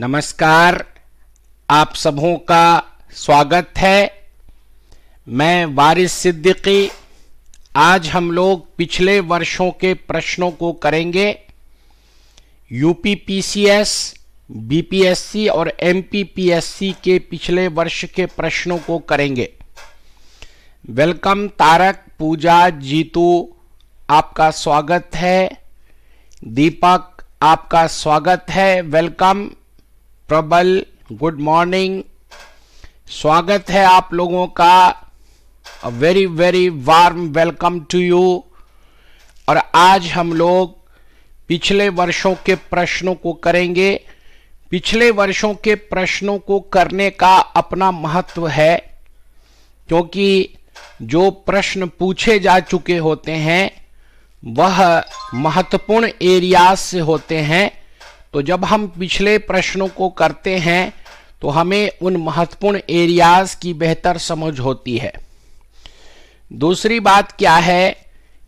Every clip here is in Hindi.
नमस्कार आप सबों का स्वागत है मैं वारिस सिद्दीकी आज हम लोग पिछले वर्षों के प्रश्नों को करेंगे यूपीपीसीएस बीपीएससी और एमपीपीएससी के पिछले वर्ष के प्रश्नों को करेंगे वेलकम तारक पूजा जीतू आपका स्वागत है दीपक आपका स्वागत है वेलकम प्रबल गुड मॉर्निंग स्वागत है आप लोगों का very very warm welcome to you और आज हम लोग पिछले वर्षों के प्रश्नों को करेंगे पिछले वर्षों के प्रश्नों को करने का अपना महत्व है क्योंकि जो प्रश्न पूछे जा चुके होते हैं वह महत्वपूर्ण एरियाज से होते हैं तो जब हम पिछले प्रश्नों को करते हैं तो हमें उन महत्वपूर्ण एरियाज की बेहतर समझ होती है दूसरी बात क्या है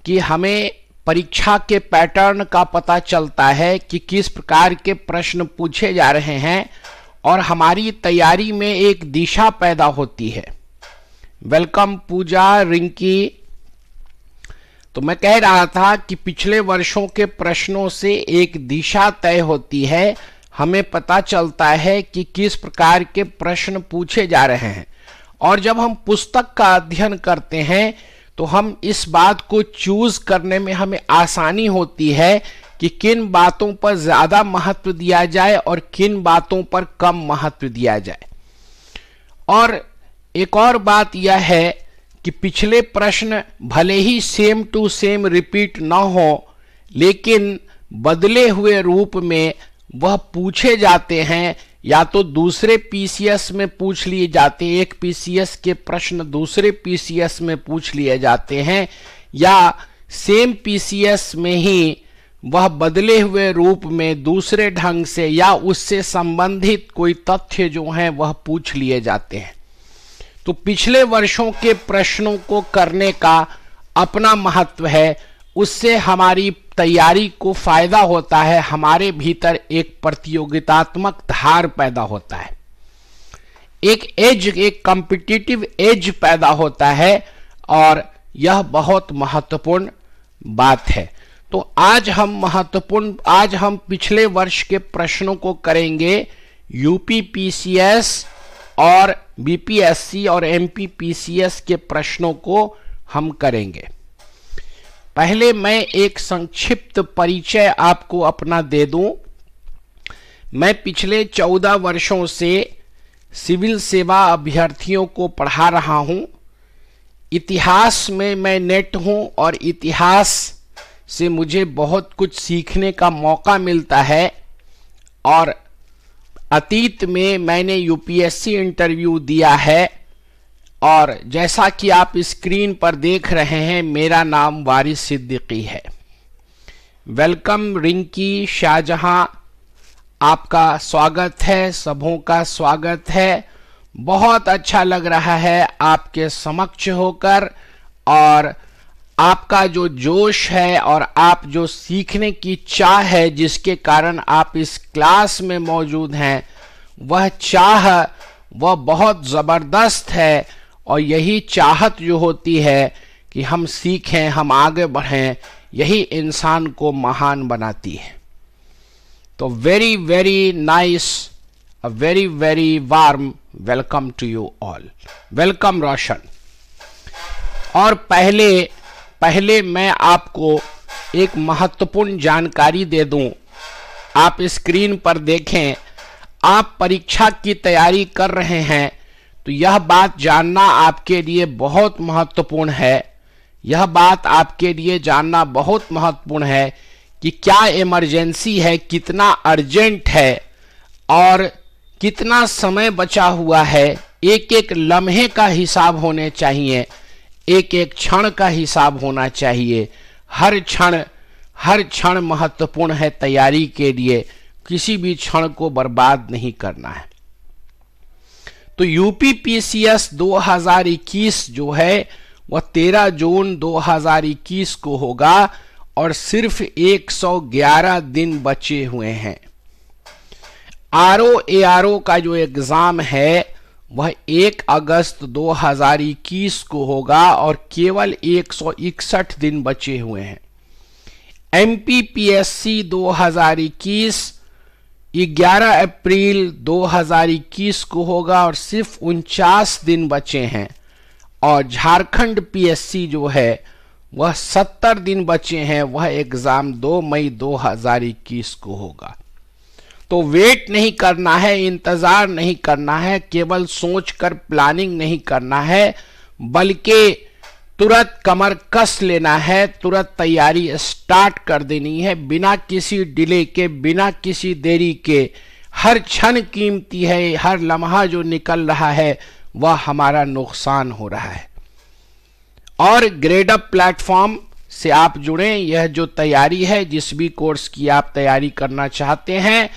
कि हमें परीक्षा के पैटर्न का पता चलता है कि किस प्रकार के प्रश्न पूछे जा रहे हैं और हमारी तैयारी में एक दिशा पैदा होती है वेलकम पूजा रिंकी तो मैं कह रहा था कि पिछले वर्षों के प्रश्नों से एक दिशा तय होती है हमें पता चलता है कि किस प्रकार के प्रश्न पूछे जा रहे हैं और जब हम पुस्तक का अध्ययन करते हैं तो हम इस बात को चूज करने में हमें आसानी होती है कि किन बातों पर ज्यादा महत्व दिया जाए और किन बातों पर कम महत्व दिया जाए और एक और बात यह है कि पिछले प्रश्न भले ही सेम टू सेम रिपीट ना हो लेकिन बदले हुए रूप में वह पूछे जाते हैं या तो दूसरे पीसीएस में पूछ लिए जाते हैं एक पीसीएस के प्रश्न दूसरे पीसीएस में पूछ लिए जाते हैं या सेम पीसीएस में ही वह बदले हुए रूप में दूसरे ढंग से या उससे संबंधित कोई तथ्य जो हैं वह पूछ लिए जाते हैं तो पिछले वर्षों के प्रश्नों को करने का अपना महत्व है उससे हमारी तैयारी को फायदा होता है हमारे भीतर एक प्रतियोगितात्मक धार पैदा होता है एक एज एक कॉम्पिटिटिव एज पैदा होता है और यह बहुत महत्वपूर्ण बात है तो आज हम महत्वपूर्ण आज हम पिछले वर्ष के प्रश्नों को करेंगे एस और बीपीएससी और एमपीपीसीएस के प्रश्नों को हम करेंगे पहले मैं एक संक्षिप्त परिचय आपको अपना दे दूं मैं पिछले चौदह वर्षों से सिविल सेवा अभ्यर्थियों को पढ़ा रहा हूं इतिहास में मैं नेट हूं और इतिहास से मुझे बहुत कुछ सीखने का मौका मिलता है और अतीत में मैंने यूपीएससी इंटरव्यू दिया है और जैसा कि आप स्क्रीन पर देख रहे हैं मेरा नाम वारिस सिद्दीकी है वेलकम रिंकी शाहजहां आपका स्वागत है सबों का स्वागत है बहुत अच्छा लग रहा है आपके समक्ष होकर और आपका जो जोश है और आप जो सीखने की चाह है जिसके कारण आप इस क्लास में मौजूद हैं वह चाह वह बहुत ज़बरदस्त है और यही चाहत जो होती है कि हम सीखें हम आगे बढ़ें यही इंसान को महान बनाती है तो very very nice a very very warm welcome to you all welcome Roshan और पहले पहले मैं आपको एक महत्वपूर्ण जानकारी दे दूं आप स्क्रीन पर देखें आप परीक्षा की तैयारी कर रहे हैं तो यह बात जानना आपके लिए बहुत महत्वपूर्ण है यह बात आपके लिए जानना बहुत महत्वपूर्ण है कि क्या इमरजेंसी है कितना अर्जेंट है और कितना समय बचा हुआ है एक एक लम्हे का हिसाब होने चाहिए एक एक क्षण का हिसाब होना चाहिए हर क्षण हर क्षण महत्वपूर्ण है तैयारी के लिए किसी भी क्षण को बर्बाद नहीं करना है तो यूपीपीसीएस 2021 जो है वह 13 जून 2021 को होगा और सिर्फ 111 दिन बचे हुए हैं आर ओ ए आर ओ का जो एग्जाम है वह 1 अगस्त 2021 को होगा और केवल 161 दिन बचे हुए हैं हजार 2021 11 अप्रैल 2021 को होगा और सिर्फ उनचास दिन बचे हैं और झारखंड पीएससी जो है वह 70 दिन बचे हैं वह एग्ज़ाम 2 मई 2021 को होगा तो वेट नहीं करना है इंतज़ार नहीं करना है केवल सोचकर प्लानिंग नहीं करना है बल्कि तुरंत कमर कस लेना है तुरंत तैयारी स्टार्ट कर देनी है बिना किसी डिले के बिना किसी देरी के हर क्षण कीमती है हर लम्हा जो निकल रहा है वह हमारा नुकसान हो रहा है और ग्रेडअप प्लेटफॉर्म से आप जुड़ें यह जो तैयारी है जिस भी कोर्स की आप तैयारी करना चाहते हैं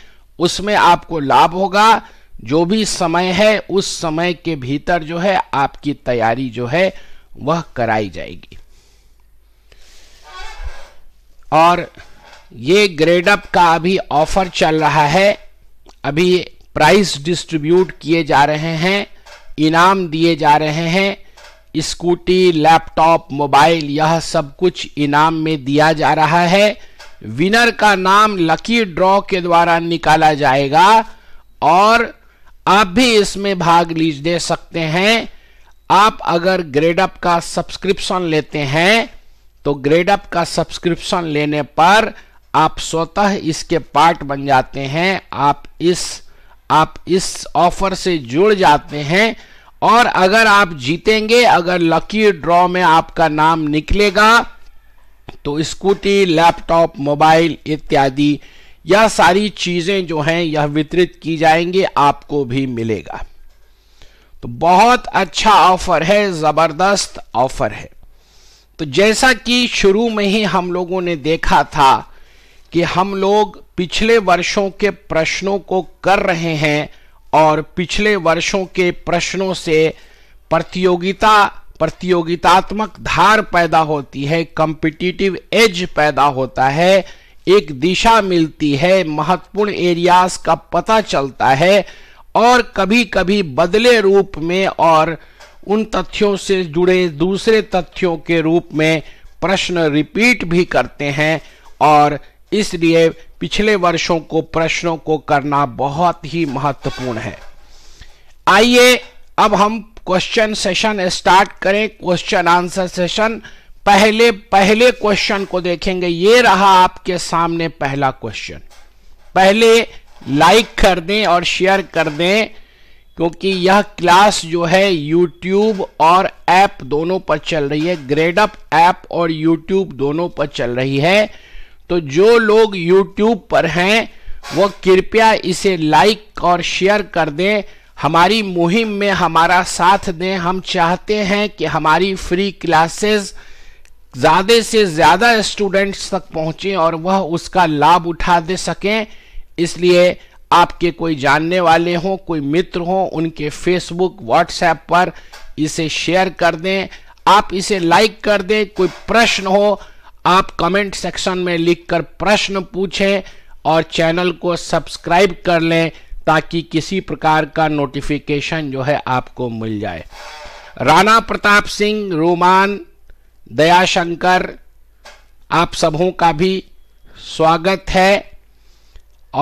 उसमें आपको लाभ होगा जो भी समय है उस समय के भीतर जो है आपकी तैयारी जो है वह कराई जाएगी और ये ग्रेड अप का अभी ऑफर चल रहा है अभी प्राइस डिस्ट्रीब्यूट किए जा रहे हैं इनाम दिए जा रहे हैं स्कूटी लैपटॉप मोबाइल यह सब कुछ इनाम में दिया जा रहा है विनर का नाम लकी ड्रॉ के द्वारा निकाला जाएगा और आप भी इसमें भाग लीज दे सकते हैं आप अगर ग्रेडअप का सब्सक्रिप्शन लेते हैं तो ग्रेडअप का सब्सक्रिप्शन लेने पर आप स्वतः इसके पार्ट बन जाते हैं आप इस आप इस ऑफर से जुड़ जाते हैं और अगर आप जीतेंगे अगर लकी ड्रॉ में आपका नाम निकलेगा तो स्कूटी लैपटॉप मोबाइल इत्यादि यह सारी चीज़ें जो हैं यह वितरित की जाएंगे आपको भी मिलेगा तो बहुत अच्छा ऑफर है ज़बरदस्त ऑफर है तो जैसा कि शुरू में ही हम लोगों ने देखा था कि हम लोग पिछले वर्षों के प्रश्नों को कर रहे हैं और पिछले वर्षों के प्रश्नों से प्रतियोगिता प्रतियोगितात्मक धार पैदा होती है कॉम्पिटिटिव एज पैदा होता है एक दिशा मिलती है महत्वपूर्ण एरियाज का पता चलता है और कभी कभी बदले रूप में और उन तथ्यों से जुड़े दूसरे तथ्यों के रूप में प्रश्न रिपीट भी करते हैं और इसलिए पिछले वर्षों को प्रश्नों को करना बहुत ही महत्वपूर्ण है आइए अब हम क्वेश्चन सेशन स्टार्ट करें क्वेश्चन आंसर सेशन पहले पहले क्वेश्चन को देखेंगे ये रहा आपके सामने पहला क्वेश्चन पहले लाइक कर दें और शेयर कर दें क्योंकि यह क्लास जो है यूट्यूब और ऐप दोनों पर चल रही है ग्रेड अप ऐप और यूट्यूब दोनों पर चल रही है तो जो लोग यूट्यूब पर हैं वो कृपया इसे लाइक और शेयर कर दें हमारी मुहिम में हमारा साथ दें हम चाहते हैं कि हमारी फ्री क्लासेस ज़्यादा से ज़्यादा स्टूडेंट्स तक पहुँचें और वह उसका लाभ उठा दे सकें इसलिए आपके कोई जानने वाले हों कोई मित्र हों उनके फेसबुक व्हाट्सएप पर इसे शेयर कर दें आप इसे लाइक कर दें कोई प्रश्न हो आप कमेंट सेक्शन में लिखकर प्रश्न पूछें और चैनल को सब्सक्राइब कर लें ताकि किसी प्रकार का नोटिफिकेशन जो है आपको मिल जाए राणा प्रताप सिंह रोमान दयाशंकर आप सबों का भी स्वागत है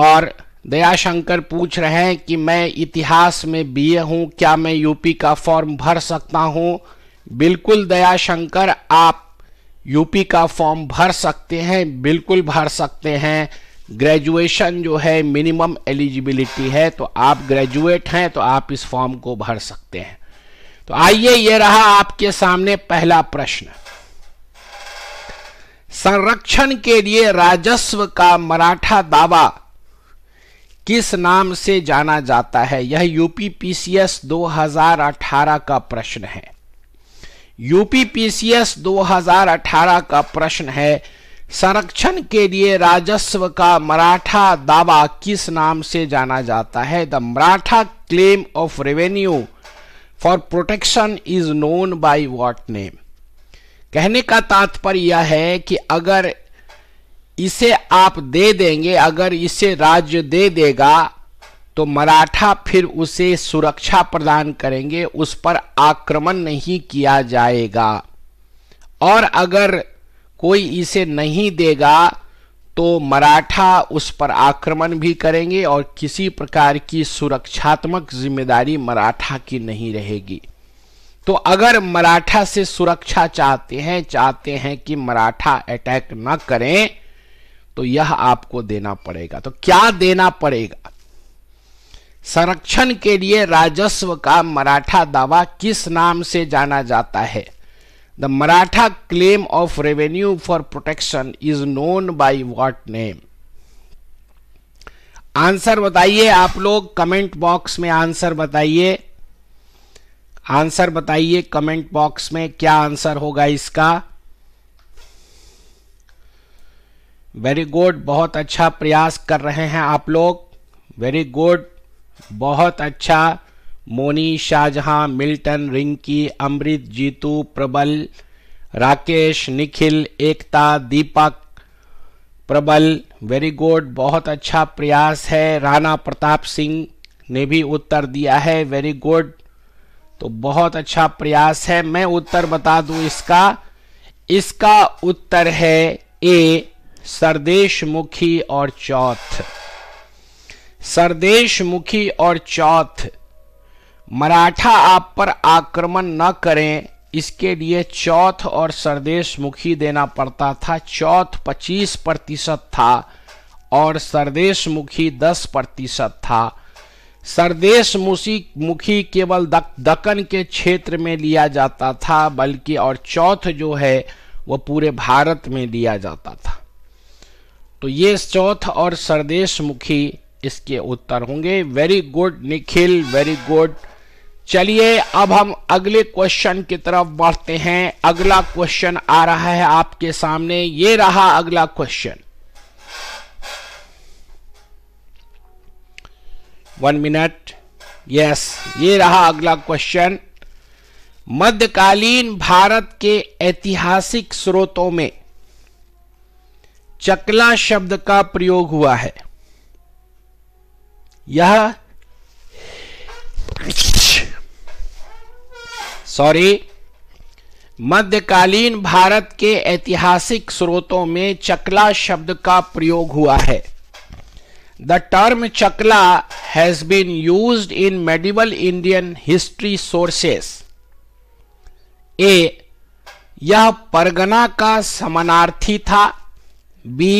और दयाशंकर पूछ रहे हैं कि मैं इतिहास में बीए हूं क्या मैं यूपी का फॉर्म भर सकता हूं बिल्कुल दयाशंकर आप यूपी का फॉर्म भर सकते हैं बिल्कुल भर सकते हैं ग्रेजुएशन जो है मिनिमम एलिजिबिलिटी है तो आप ग्रेजुएट हैं तो आप इस फॉर्म को भर सकते हैं तो आइए ये रहा आपके सामने पहला प्रश्न संरक्षण के लिए राजस्व का मराठा दावा किस नाम से जाना जाता है यह यूपी पीसीएस 2018 का प्रश्न है यूपी पीसीएस 2018 का प्रश्न है संरक्षण के लिए राजस्व का मराठा दावा किस नाम से जाना जाता है the Maratha claim of revenue for protection is known by what name कहने का तात्पर्य यह है कि अगर इसे आप दे देंगे अगर इसे राज्य दे देगा तो मराठा फिर उसे सुरक्षा प्रदान करेंगे उस पर आक्रमण नहीं किया जाएगा और अगर कोई इसे नहीं देगा तो मराठा उस पर आक्रमण भी करेंगे और किसी प्रकार की सुरक्षात्मक जिम्मेदारी मराठा की नहीं रहेगी तो अगर मराठा से सुरक्षा चाहते हैं चाहते हैं कि मराठा अटैक न करें तो यह आपको देना पड़ेगा तो क्या देना पड़ेगा संरक्षण के लिए राजस्व का मराठा दावा किस नाम से जाना जाता है the Maratha claim of revenue for protection is known by what name answer बताइए आप लोग कमेंट बॉक्स में आंसर बताइए आंसर बताइए कमेंट बॉक्स में क्या आंसर होगा इसका वेरी गुड बहुत अच्छा प्रयास कर रहे हैं आप लोग वेरी गुड बहुत अच्छा मोनी शाहजहां मिल्टन रिंकी अमृत जीतू प्रबल राकेश निखिल एकता दीपक प्रबल वेरी गुड बहुत अच्छा प्रयास है राणा प्रताप सिंह ने भी उत्तर दिया है वेरी गुड तो बहुत अच्छा प्रयास है मैं उत्तर बता दूं इसका इसका उत्तर है ए सरदेश मुखी और चौथ सरदेश मुखी और चौथ मराठा आप पर आक्रमण न करें इसके लिए चौथ और सरदेश मुखी देना पड़ता था चौथ 25 प्रतिशत था और सरदेश मुखी 10 प्रतिशत था सरदेश मुसी मुखी केवल दक, दकन के क्षेत्र में लिया जाता था बल्कि और चौथ जो है वह पूरे भारत में लिया जाता था तो ये चौथ और सरदेश मुखी इसके उत्तर होंगे very good Nikhil very good चलिए अब हम अगले क्वेश्चन की तरफ बढ़ते हैं अगला क्वेश्चन आ रहा है आपके सामने ये रहा अगला क्वेश्चन वन मिनट यस ये रहा अगला क्वेश्चन मध्यकालीन भारत के ऐतिहासिक स्रोतों में चकला शब्द का प्रयोग हुआ है यह सॉरी मध्यकालीन भारत के ऐतिहासिक स्रोतों में चकला शब्द का प्रयोग हुआ है the term chakla has been use in medieval Indian history sources A यह परगना का समानार्थी था बी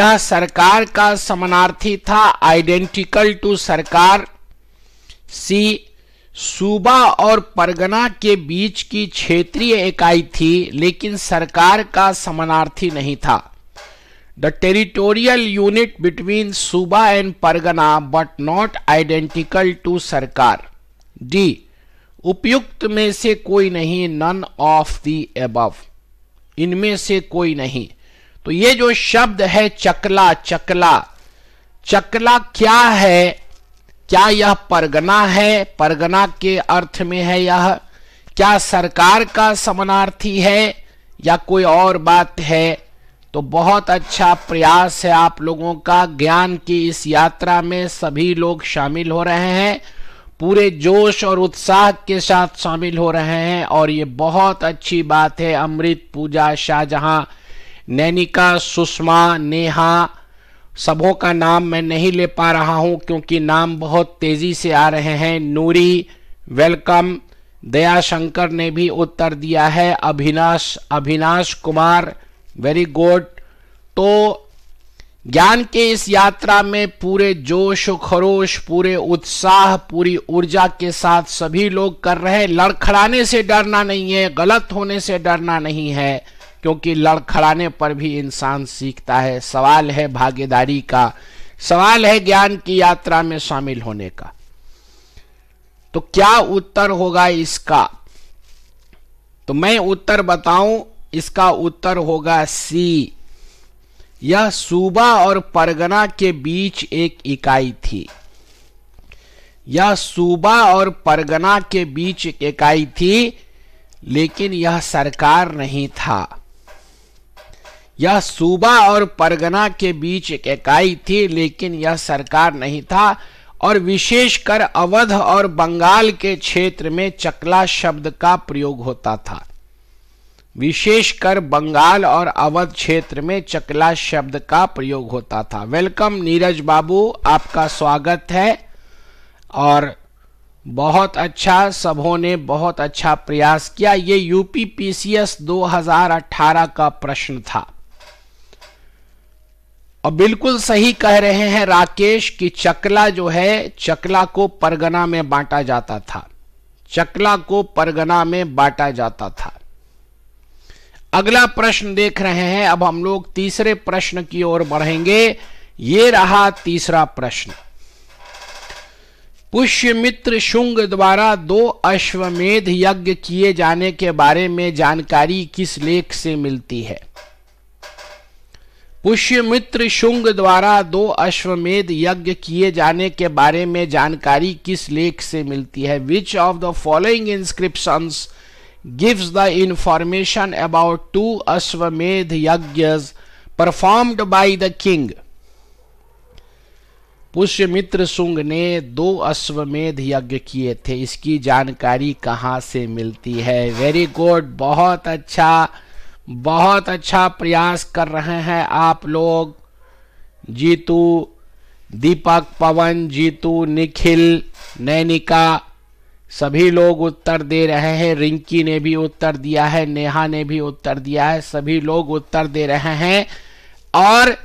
यह सरकार का समानार्थी था आइडेंटिकल टू सरकार सी सूबा और परगना के बीच की क्षेत्रीय इकाई थी लेकिन सरकार का समानार्थी नहीं था the territorial unit between subah and pargana but not identical to sarkar D उपयुक्त में से कोई नहीं नन ऑफ दी एबव इनमें से कोई नहीं तो ये जो शब्द है चकला चकला चकला क्या है क्या यह परगना है परगना के अर्थ में है यह क्या सरकार का समानार्थी है या कोई और बात है तो बहुत अच्छा प्रयास है आप लोगों का ज्ञान की इस यात्रा में सभी लोग शामिल हो रहे हैं पूरे जोश और उत्साह के साथ शामिल हो रहे हैं और ये बहुत अच्छी बात है अमृत पूजा शाहजहां नैनिका सुषमा नेहा सबों का नाम मैं नहीं ले पा रहा हूं क्योंकि नाम बहुत तेजी से आ रहे हैं नूरी वेलकम दया शंकर ने भी उत्तर दिया है अभिनाश अभिनाश कुमार वेरी गुड तो ज्ञान के इस यात्रा में पूरे जोश खरोश पूरे उत्साह पूरी ऊर्जा के साथ सभी लोग कर रहे हैं लड़खड़ाने से डरना नहीं है गलत होने से डरना नहीं है क्योंकि लड़खड़ाने पर भी इंसान सीखता है सवाल है भागीदारी का सवाल है ज्ञान की यात्रा में शामिल होने का तो क्या उत्तर होगा इसका तो मैं उत्तर बताऊं इसका उत्तर होगा सी यह सूबा और परगना के बीच एक इकाई थी यह सूबा और परगना के बीच एक इकाई थी लेकिन यह सरकार नहीं था यह सूबा और परगना के बीच एक इकाई थी लेकिन यह सरकार नहीं था और विशेषकर अवध और बंगाल के क्षेत्र में चकला शब्द का प्रयोग होता था विशेषकर बंगाल और अवध क्षेत्र में चकला शब्द का प्रयोग होता था वेलकम नीरज बाबू आपका स्वागत है और बहुत अच्छा सबों ने बहुत अच्छा प्रयास किया ये यूपी पीसीएस 2018 का प्रश्न था और बिल्कुल सही कह रहे हैं राकेश कि चकला जो है चकला को परगना में बांटा जाता था चकला को परगना में बांटा जाता था अगला प्रश्न देख रहे हैं अब हम लोग तीसरे प्रश्न की ओर बढ़ेंगे ये रहा तीसरा प्रश्न पुष्यमित्र शुंग द्वारा दो अश्वमेध यज्ञ किए जाने के बारे में जानकारी किस लेख से मिलती है पुष्यमित्र शुंग द्वारा दो अश्वमेध यज्ञ किए जाने के बारे में जानकारी किस लेख से मिलती है which of the following inscription gives the information about to Ashwamedha yagya performed by the king Pushyamitra Shunga ने दो अश्वमेध यज्ञ किए थे इसकी जानकारी कहाँ से मिलती है वेरी गुड बहुत अच्छा बहुत अच्छा प्रयास कर रहे हैं आप लोग जीतू दीपक पवन जीतू निखिल नैनिका सभी लोग उत्तर दे रहे हैं रिंकी ने भी उत्तर दिया है नेहा ने भी उत्तर दिया है सभी लोग उत्तर दे रहे हैं और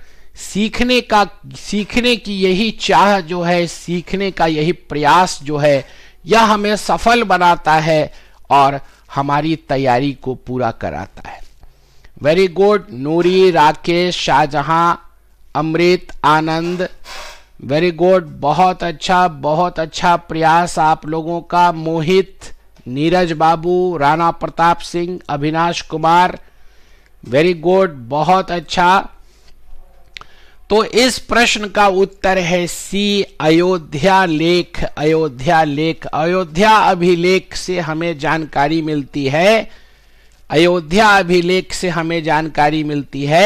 सीखने का सीखने की यही चाह जो है सीखने का यही प्रयास जो है यह हमें सफल बनाता है और हमारी तैयारी को पूरा कराता है very good Noori Rakesh Shahjahan Amrit Anand very good बहुत अच्छा बहुत अच्छा प्रयास आप लोगों का मोहित नीरज बाबू राणा प्रताप सिंह अविनाश कुमार वेरी गुड बहुत अच्छा तो इस प्रश्न का उत्तर है सी अयोध्या लेख अयोध्या लेख अयोध्या अभिलेख से हमें जानकारी मिलती है अयोध्या अभिलेख से हमें जानकारी मिलती है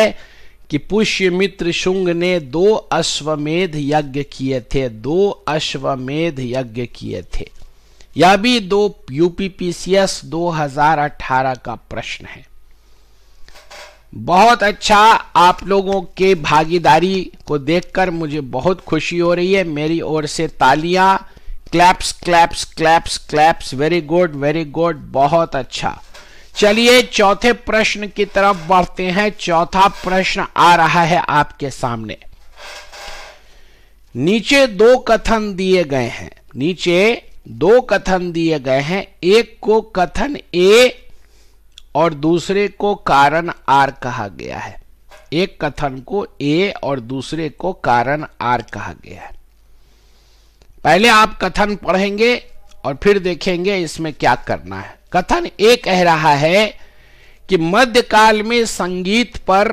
कि पुष्यमित्र शुंग ने दो अश्वमेध यज्ञ किए थे दो अश्वमेध यज्ञ किए थे यह भी दो यूपीपीसीएस 2018 का प्रश्न है बहुत अच्छा आप लोगों के भागीदारी को देखकर मुझे बहुत खुशी हो रही है मेरी ओर से तालियां claps claps claps claps very good very good बहुत अच्छा चलिए चौथे प्रश्न की तरफ बढ़ते हैं चौथा प्रश्न आ रहा है आपके सामने नीचे दो कथन दिए गए हैं नीचे दो कथन दिए गए हैं एक को कथन ए और दूसरे को कारण आर कहा गया है एक कथन को ए और दूसरे को कारण आर कहा गया है पहले आप कथन पढ़ेंगे और फिर देखेंगे इसमें क्या करना है कथन ये कह रहा है कि मध्यकाल में संगीत पर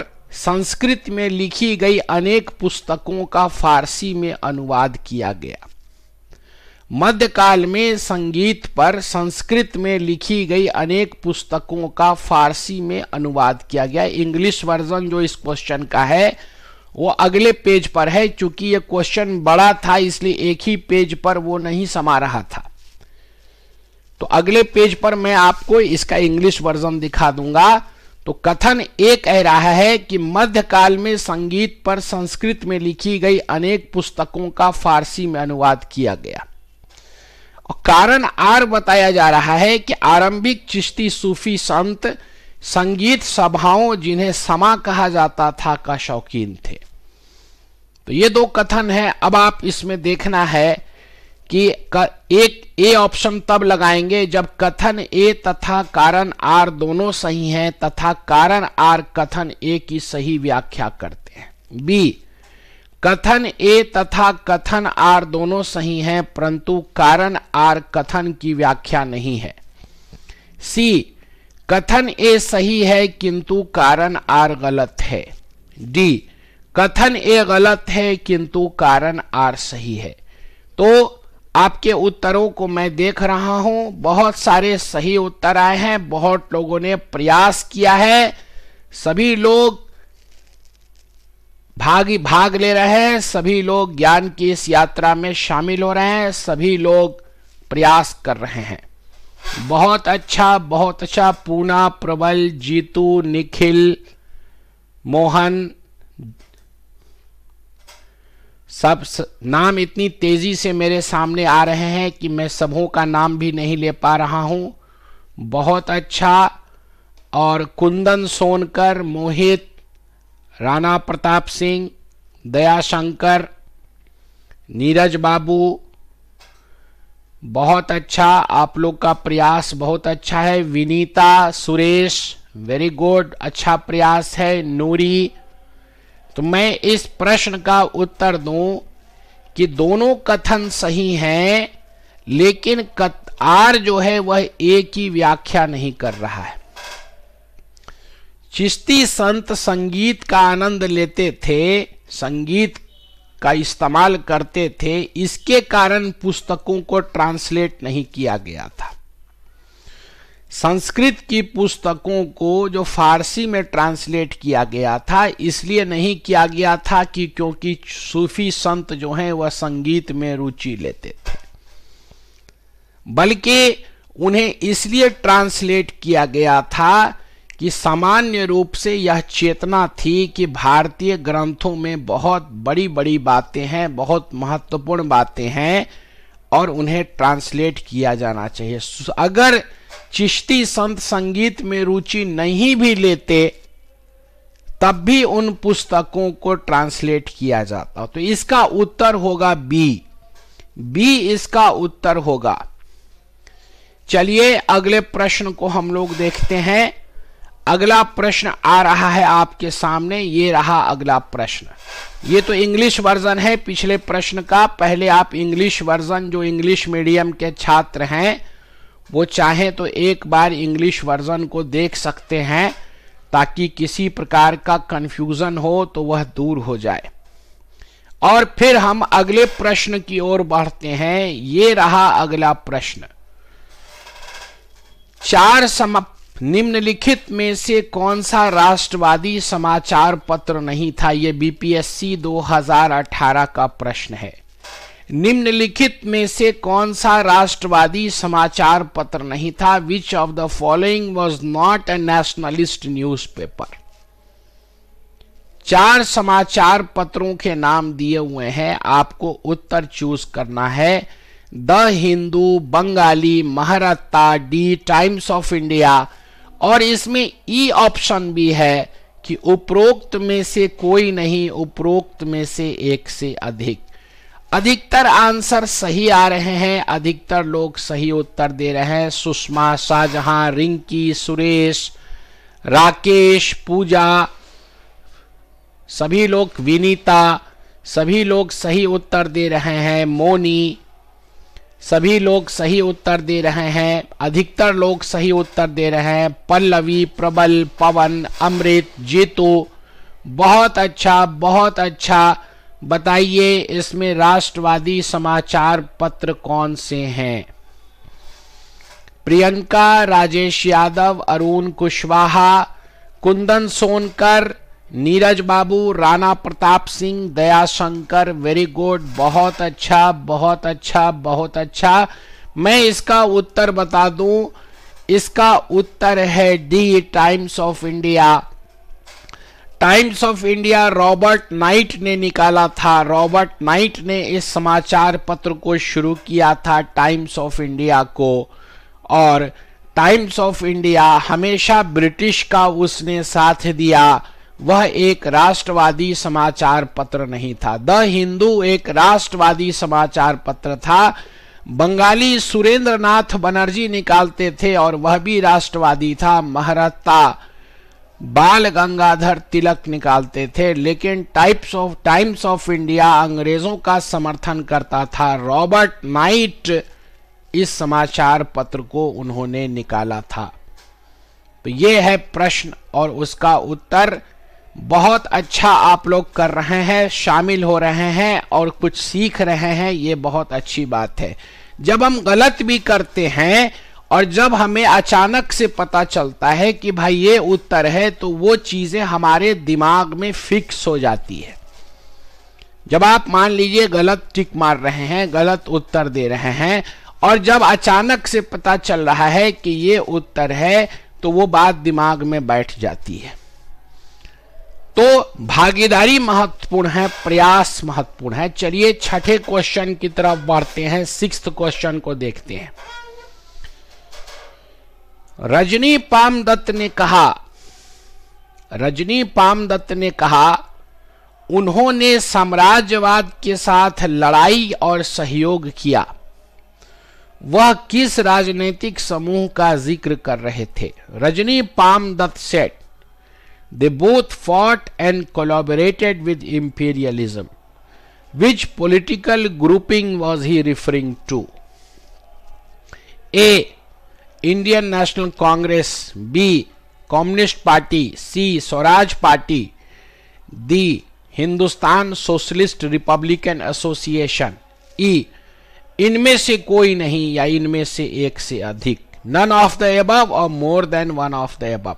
संस्कृत में लिखी गई अनेक पुस्तकों का फारसी में अनुवाद किया गया मध्यकाल में संगीत पर संस्कृत में लिखी गई अनेक पुस्तकों का फारसी में अनुवाद किया गया इंग्लिश वर्जन जो इस क्वेश्चन का है वो अगले पेज पर है क्योंकि ये क्वेश्चन बड़ा था इसलिए एक ही पेज पर वो नहीं समा रहा था तो अगले पेज पर मैं आपको इसका इंग्लिश वर्जन दिखा दूंगा तो कथन एक कह रहा है कि मध्यकाल में संगीत पर संस्कृत में लिखी गई अनेक पुस्तकों का फारसी में अनुवाद किया गया और कारण आर बताया जा रहा है कि आरंभिक चिश्ती सूफी संत संगीत सभाओं जिन्हें समा कहा जाता था का शौकीन थे तो ये दो कथन है अब आप इसमें देखना है कि एक ए ऑप्शन तब लगाएंगे जब कथन ए तथा कारण आर दोनों सही हैं तथा कारण आर कथन ए की सही व्याख्या करते हैं बी कथन ए तथा कथन आर दोनों सही हैं परंतु कारण आर कथन की व्याख्या नहीं है सी कथन ए सही है किंतु कारण आर गलत है डी कथन ए गलत है किंतु कारण आर सही है तो आपके उत्तरों को मैं देख रहा हूं बहुत सारे सही उत्तर आए हैं बहुत लोगों ने प्रयास किया है सभी लोग भागी भाग ले रहे हैं सभी लोग ज्ञान की इस यात्रा में शामिल हो रहे हैं सभी लोग प्रयास कर रहे हैं बहुत अच्छा बहुत अच्छा पूना प्रबल जीतू निखिल मोहन सब नाम इतनी तेज़ी से मेरे सामने आ रहे हैं कि मैं सबों का नाम भी नहीं ले पा रहा हूँ बहुत अच्छा और कुंदन सोनकर मोहित राणा प्रताप सिंह दयाशंकर नीरज बाबू बहुत अच्छा आप लोग का प्रयास बहुत अच्छा है विनीता सुरेश वेरी गुड अच्छा प्रयास है नूरी तो मैं इस प्रश्न का उत्तर दूं कि दोनों कथन सही हैं लेकिन कत आर जो है वह ए की व्याख्या नहीं कर रहा है चिश्ती संत संगीत का आनंद लेते थे संगीत का इस्तेमाल करते थे इसके कारण पुस्तकों को ट्रांसलेट नहीं किया गया था संस्कृत की पुस्तकों को जो फारसी में ट्रांसलेट किया गया था इसलिए नहीं किया गया था कि क्योंकि सूफी संत जो हैं वह संगीत में रुचि लेते थे बल्कि उन्हें इसलिए ट्रांसलेट किया गया था कि सामान्य रूप से यह चेतना थी कि भारतीय ग्रंथों में बहुत बड़ी बड़ी बातें हैं बहुत महत्वपूर्ण बातें हैं और उन्हें ट्रांसलेट किया जाना चाहिए अगर चिश्ती संत संगीत में रुचि नहीं भी लेते तब भी उन पुस्तकों को ट्रांसलेट किया जाता तो इसका उत्तर होगा बी बी इसका उत्तर होगा चलिए अगले प्रश्न को हम लोग देखते हैं अगला प्रश्न आ रहा है आपके सामने ये रहा अगला प्रश्न ये तो इंग्लिश वर्जन है पिछले प्रश्न का पहले आप इंग्लिश वर्जन जो इंग्लिश मीडियम के छात्र हैं वो चाहे तो एक बार इंग्लिश वर्जन को देख सकते हैं ताकि किसी प्रकार का कंफ्यूजन हो तो वह दूर हो जाए और फिर हम अगले प्रश्न की ओर बढ़ते हैं ये रहा अगला प्रश्न चार सम निम्नलिखित में से कौन सा राष्ट्रवादी समाचार पत्र नहीं था यह बीपीएससी 2018 का प्रश्न है निम्नलिखित में से कौन सा राष्ट्रवादी समाचार पत्र नहीं था which of the following was not a nationalist newspaper चार समाचार पत्रों के नाम दिए हुए हैं आपको उत्तर चूज करना है the Hindu Bengali Maharatta D Times of India और इसमें ई e ऑप्शन भी है कि उपरोक्त में से कोई नहीं उपरोक्त में से एक से अधिक अधिकतर आंसर सही आ रहे हैं अधिकतर लोग सही उत्तर दे रहे हैं सुषमा शाहजहां रिंकी सुरेश राकेश पूजा सभी लोग विनीता सभी लोग सही उत्तर दे रहे हैं मोनी सभी लोग सही उत्तर दे रहे हैं अधिकतर लोग सही उत्तर दे रहे हैं पल्लवी प्रबल पवन अमृत जीतू बहुत अच्छा बहुत अच्छा बताइए इसमें राष्ट्रवादी समाचार पत्र कौन से हैं प्रियंका राजेश यादव अरुण कुशवाहा कुंदन सोनकर नीरज बाबू राणा प्रताप सिंह दयाशंकर वेरी गुड बहुत अच्छा बहुत अच्छा बहुत अच्छा मैं इसका उत्तर बता दूं इसका उत्तर है D Times of India Times of India Robert Knight ने निकाला था रॉबर्ट नाइट ने इस समाचार पत्र को शुरू किया था टाइम्स ऑफ इंडिया को और टाइम्स ऑफ इंडिया हमेशा ब्रिटिश का उसने साथ दिया वह एक राष्ट्रवादी समाचार पत्र नहीं था द हिंदू एक राष्ट्रवादी समाचार पत्र था बंगाली सुरेंद्रनाथ बनर्जी निकालते थे और वह भी राष्ट्रवादी था महरत्ता बाल गंगाधर तिलक निकालते थे लेकिन types of Times of India अंग्रेजों का समर्थन करता था रॉबर्ट नाइट इस समाचार पत्र को उन्होंने निकाला था तो ये है प्रश्न और उसका उत्तर बहुत अच्छा आप लोग कर रहे हैं शामिल हो रहे हैं और कुछ सीख रहे हैं ये बहुत अच्छी बात है जब हम गलत भी करते हैं और जब हमें अचानक से पता चलता है कि भाई ये उत्तर है तो वो चीज़ें हमारे दिमाग में फिक्स हो जाती है जब आप मान लीजिए गलत टिक मार रहे हैं गलत उत्तर दे रहे हैं और जब अचानक से पता चल रहा है कि ये उत्तर है तो वो बात दिमाग में बैठ जाती है तो भागीदारी महत्वपूर्ण है प्रयास महत्वपूर्ण है चलिए छठे क्वेश्चन की तरफ बढ़ते हैं सिक्स क्वेश्चन को देखते हैं रजनी पाम दत्त ने कहा रजनी पाम दत्त ने कहा उन्होंने साम्राज्यवाद के साथ लड़ाई और सहयोग किया वह किस राजनीतिक समूह का जिक्र कर रहे थे Rajni Palme Dutt said they both fought and collaborated with imperialism which political grouping was he referring to A Indian National Congress B Communist Party C Swaraj Party D Hindustan Socialist Republican Association E इनमें से कोई नहीं या इनमें से एक से अधिक नन ऑफ द एबव और more than one of the above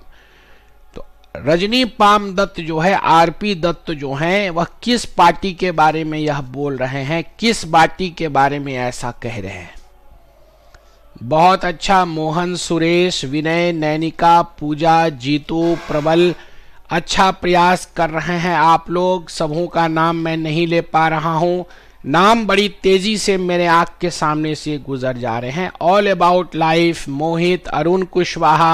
तो रजनी पाम दत्त जो है आरपी दत्त जो हैं वह किस पार्टी के बारे में यह बोल रहे हैं किस पार्टी के बारे में ऐसा कह रहे हैं बहुत अच्छा मोहन सुरेश विनय नैनिका पूजा जीतू प्रबल अच्छा प्रयास कर रहे हैं आप लोग सबों का नाम मैं नहीं ले पा रहा हूँ नाम बड़ी तेज़ी से मेरे आँख के सामने से गुजर जा रहे हैं all about life Mohit Arun Kushwaha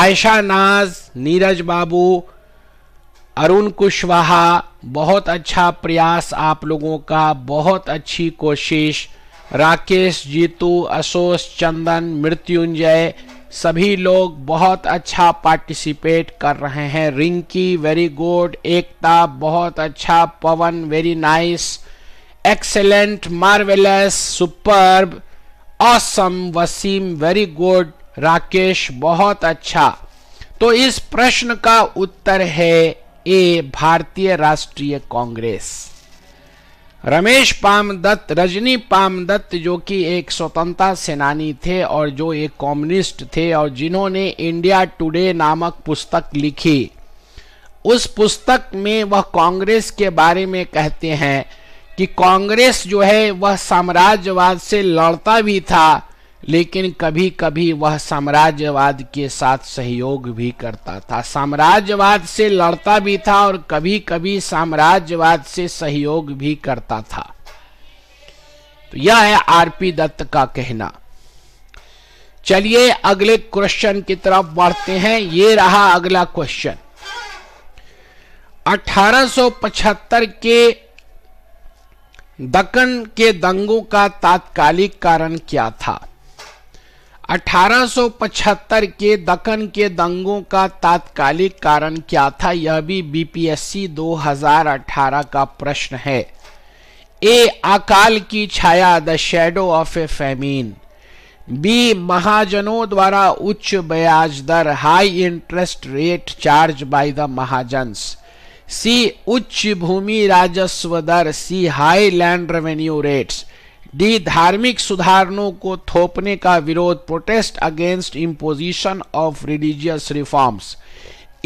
Ayesha Naaz Neeraj बाबू अरुण कुशवाहा बहुत अच्छा प्रयास आप लोगों का बहुत अच्छी कोशिश राकेश जीतू अशोष चंदन मृत्युंजय सभी लोग बहुत अच्छा पार्टिसिपेट कर रहे हैं रिंकी वेरी गुड एकता बहुत अच्छा Pawan very nice excellent marvellous superb awesome Wasim very good Rakesh बहुत अच्छा तो इस प्रश्न का उत्तर है ए भारतीय राष्ट्रीय कांग्रेस रमेश पामदत्त रजनी पामदत्त जो कि एक स्वतंत्रता सेनानी थे और जो एक कम्युनिस्ट थे और जिन्होंने इंडिया टुडे नामक पुस्तक लिखी उस पुस्तक में वह कांग्रेस के बारे में कहते हैं कि कांग्रेस जो है वह साम्राज्यवाद से लड़ता भी था लेकिन कभी कभी वह साम्राज्यवाद के साथ सहयोग भी करता था साम्राज्यवाद से लड़ता भी था और कभी कभी साम्राज्यवाद से सहयोग भी करता था तो यह है आरपी दत्त का कहना चलिए अगले क्वेश्चन की तरफ बढ़ते हैं ये रहा अगला क्वेश्चन 1875 के दक्कन के दंगों का तात्कालिक कारण क्या था 1875 के दक्कन के दंगों का तात्कालिक कारण क्या था यह भी बीपीएससी 2018 का प्रश्न है ए अकाल की छाया the shadow of a famine B महाजनों द्वारा उच्च ब्याज दर high interest rate charge by the mahajans C उच्च भूमि राजस्व दर C high land revenue rates D धार्मिक सुधारणों को थोपने का विरोध protest against imposition of religious reforms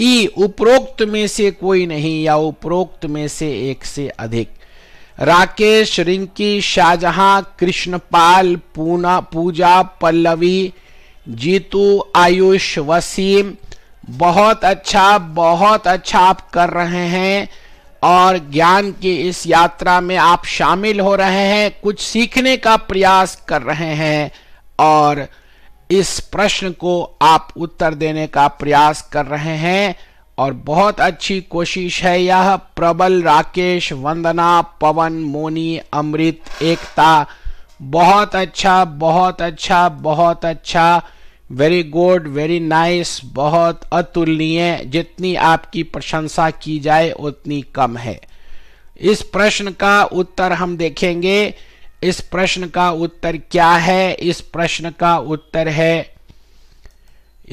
E उपरोक्त में से कोई नहीं या उपरोक्त में से एक से अधिक राकेश रिंकी शाहजहां कृष्णपाल पूना पूजा पल्लवी जीतू आयुष वसीम बहुत अच्छा बहुत अच्छा आप कर रहे हैं और ज्ञान की इस यात्रा में आप शामिल हो रहे हैं कुछ सीखने का प्रयास कर रहे हैं और इस प्रश्न को आप उत्तर देने का प्रयास कर रहे हैं और बहुत अच्छी कोशिश है यह प्रबल राकेश वंदना पवन मोनी अमृत एकता बहुत अच्छा बहुत अच्छा बहुत अच्छा वेरी गुड वेरी नाइस बहुत अतुलनीय जितनी आपकी प्रशंसा की जाए उतनी कम है इस प्रश्न का उत्तर हम देखेंगे इस प्रश्न का उत्तर क्या है इस प्रश्न का उत्तर है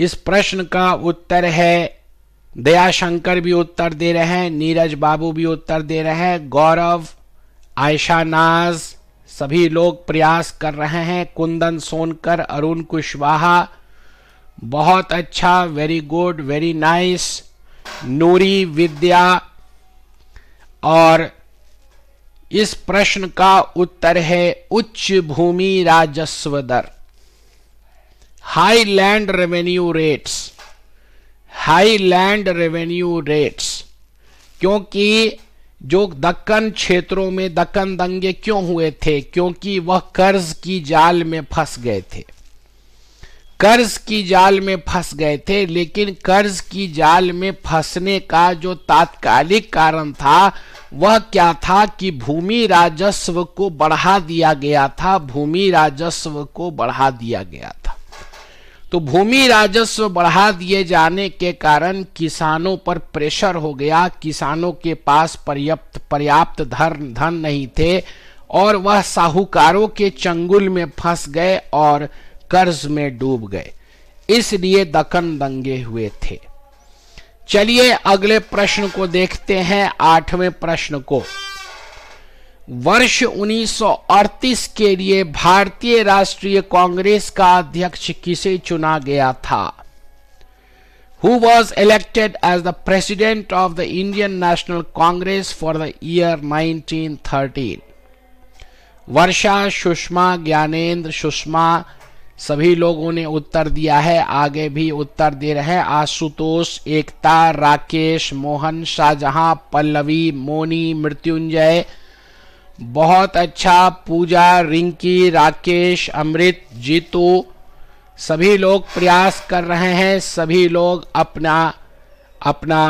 इस प्रश्न का उत्तर है दयाशंकर भी उत्तर दे रहे हैं नीरज बाबू भी उत्तर दे रहे हैं गौरव आयशा नाज सभी लोग प्रयास कर रहे हैं कुंदन सोनकर अरुण कुशवाहा बहुत अच्छा very good very nice Noori Vidya और इस प्रश्न का उत्तर है उच्च भूमि राजस्व दर high land revenue rates high land revenue rates क्योंकि जो दक्कन क्षेत्रों में दक्कन दंगे क्यों हुए थे क्योंकि वह कर्ज की जाल में फंस गए थे कर्ज की जाल में फंस गए थे लेकिन कर्ज की जाल में फंसने का जो तात्कालिक कारण था वह क्या था कि भूमि राजस्व को बढ़ा दिया गया था भूमि राजस्व को बढ़ा दिया गया था तो भूमि राजस्व बढ़ा दिए जाने के कारण किसानों पर प्रेशर हो गया किसानों के पास पर्याप्त पर्याप्त धन धन नहीं थे और वह साहूकारों के चंगुल में फंस गए और कर्ज में डूब गए इसलिए दकन दंगे हुए थे चलिए अगले प्रश्न को देखते हैं आठवें प्रश्न को वर्ष 1938 के लिए भारतीय राष्ट्रीय कांग्रेस का अध्यक्ष किसे चुना गया था who was elected as the president of the Indian National Congress for the year 1913 Varsha Sushma Gyanendra Sushma सभी लोगों ने उत्तर दिया है आगे भी उत्तर दे रहे हैं आशुतोष एकता राकेश मोहन शाहजहां पल्लवी मोनी मृत्युंजय बहुत अच्छा पूजा रिंकी राकेश अमृत जीतू सभी लोग प्रयास कर रहे हैं सभी लोग अपना अपना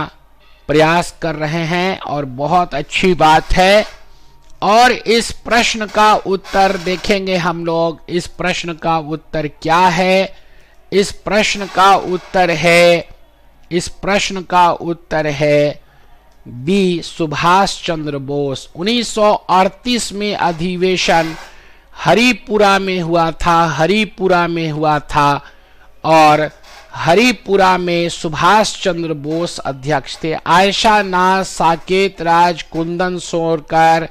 प्रयास कर रहे हैं और बहुत अच्छी बात है और इस प्रश्न का उत्तर देखेंगे हम लोग इस प्रश्न का उत्तर क्या है इस प्रश्न का उत्तर है इस प्रश्न का उत्तर है बी सुभाष चंद्र बोस 1938 में अधिवेशन हरिपुरा में हुआ था हरिपुरा में हुआ था और हरिपुरा में सुभाष चंद्र बोस अध्यक्ष थे आयशा नाथ साकेत राज कुंदन सोरकर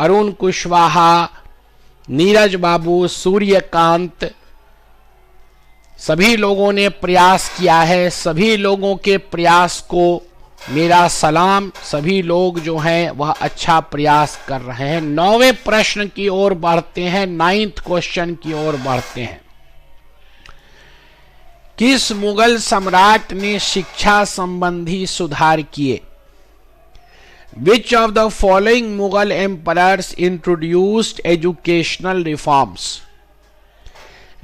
अरुण कुशवाहा नीरज बाबू सूर्यकांत सभी लोगों ने प्रयास किया है सभी लोगों के प्रयास को मेरा सलाम सभी लोग जो हैं वह अच्छा प्रयास कर रहे हैं नौवे प्रश्न की ओर बढ़ते हैं नाइन्थ क्वेश्चन की ओर बढ़ते हैं किस मुगल सम्राट ने शिक्षा संबंधी सुधार किए Which of the following Mughal emperors introduced educational reforms?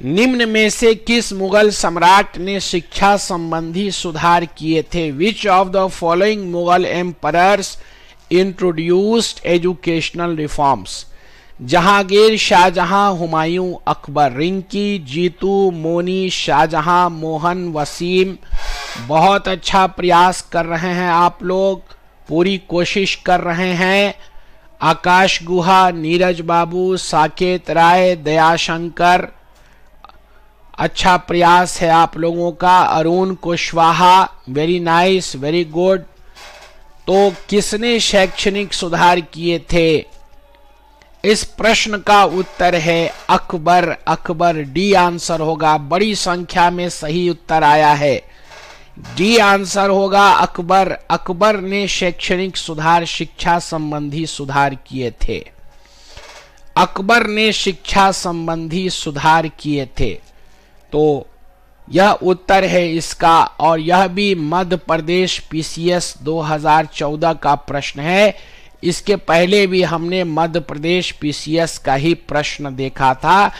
निम्न में से किस मुगल सम्राट ने शिक्षा संबंधी सुधार किए थे which of the following Mughal emperors introduced educational reforms Jahangir Shahjahan Humayun Akbar Rinki Jitu Moni Shahjahan Mohan Wasim बहुत अच्छा प्रयास कर रहे हैं आप लोग पूरी कोशिश कर रहे हैं आकाश गुहा नीरज बाबू साकेत राय दयाशंकर अच्छा प्रयास है आप लोगों का Arun Kushwaha very nice very good तो किसने शैक्षणिक सुधार किए थे इस प्रश्न का उत्तर है अकबर अकबर डी आंसर होगा बड़ी संख्या में सही उत्तर आया है डी आंसर होगा अकबर अकबर ने शैक्षणिक सुधार शिक्षा संबंधी सुधार किए थे अकबर ने शिक्षा संबंधी सुधार किए थे तो यह उत्तर है इसका और यह भी मध्य प्रदेश पीसीएस 2014 का प्रश्न है इसके पहले भी हमने मध्य प्रदेश पीसीएस का ही प्रश्न देखा था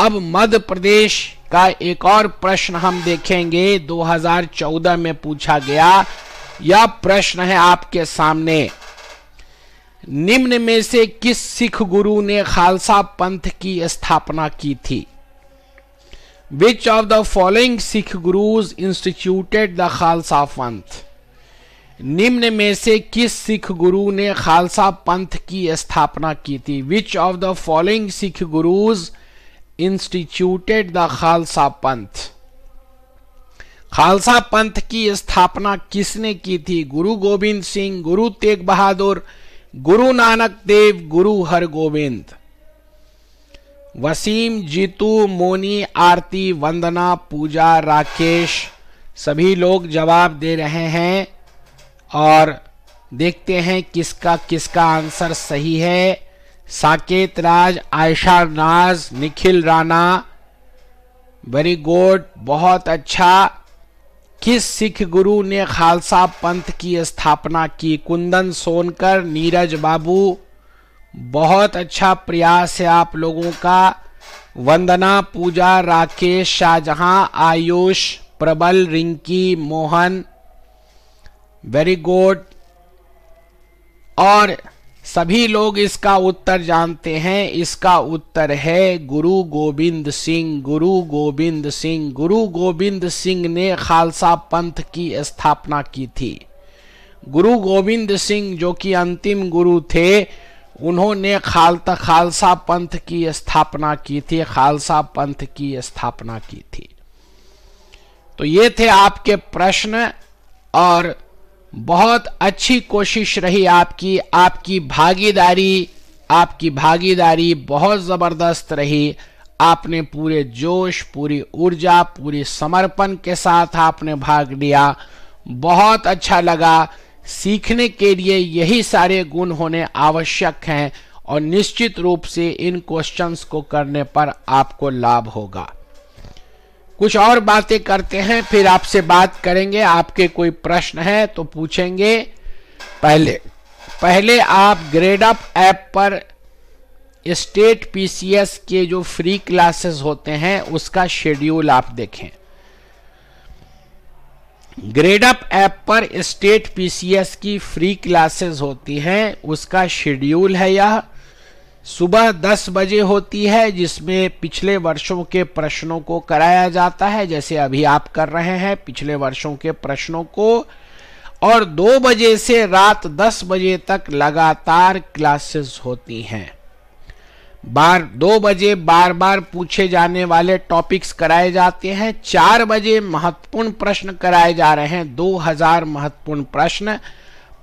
अब मध्य प्रदेश का एक और प्रश्न हम देखेंगे 2014 में पूछा गया यह प्रश्न है आपके सामने निम्न में से किस सिख गुरु ने खालसा पंथ की स्थापना की थी which of the following Sikh gurus instituted the Khalsa Panth निम्न में से किस सिख गुरु ने खालसा पंथ की स्थापना की थी which of the following Sikh gurus instituted the Khalsa Panth Khalsa पंथ की स्थापना किसने की थी गुरु गोविंद सिंह गुरु तेग बहादुर गुरु नानक देव गुरु हरगोविंद वसीम जीतू मोनी आरती वंदना पूजा राकेश सभी लोग जवाब दे रहे हैं और देखते हैं किसका किसका आंसर सही है साकेत राज आयशा नाज निखिल राणा वेरी गुड बहुत अच्छा किस सिख गुरु ने खालसा पंथ की स्थापना की कुंदन सोनकर नीरज बाबू बहुत अच्छा प्रयास है आप लोगों का वंदना पूजा राकेश शाहजहां आयुष प्रबल रिंकी मोहन वेरी गुड और सभी लोग इसका उत्तर जानते हैं इसका उत्तर है गुरु गोविंद सिंह गुरु गोविंद सिंह गुरु गोविंद सिंह ने खालसा पंथ की स्थापना की थी गुरु गोविंद सिंह जो कि अंतिम गुरु थे उन्होंने खाल खालसा पंथ की स्थापना की थी खालसा पंथ की स्थापना की थी तो ये थे आपके प्रश्न और बहुत अच्छी कोशिश रही आपकी आपकी भागीदारी आपकी भागीदारी बहुत ज़बरदस्त रही आपने पूरे जोश पूरी ऊर्जा पूरी समर्पण के साथ आपने भाग लिया बहुत अच्छा लगा सीखने के लिए यही सारे गुण होने आवश्यक हैं और निश्चित रूप से इन क्वेश्चंस को करने पर आपको लाभ होगा कुछ और बातें करते हैं फिर आपसे बात करेंगे आपके कोई प्रश्न है तो पूछेंगे पहले पहले आप ग्रेड अप ऐप पर स्टेट पीसीएस के जो फ्री क्लासेस होते हैं उसका शेड्यूल आप देखें ग्रेड अप ऐप पर स्टेट पीसीएस की फ्री क्लासेस होती हैं उसका शेड्यूल है यह सुबह 10 बजे होती है जिसमें पिछले वर्षों के प्रश्नों को कराया जाता है जैसे अभी आप कर रहे हैं पिछले वर्षों के प्रश्नों को और दो बजे से रात 10 बजे तक लगातार क्लासेस होती हैं बार दो बजे बार बार पूछे जाने वाले टॉपिक्स कराए जाते हैं चार बजे महत्वपूर्ण प्रश्न कराए जा रहे हैं 2000 महत्वपूर्ण प्रश्न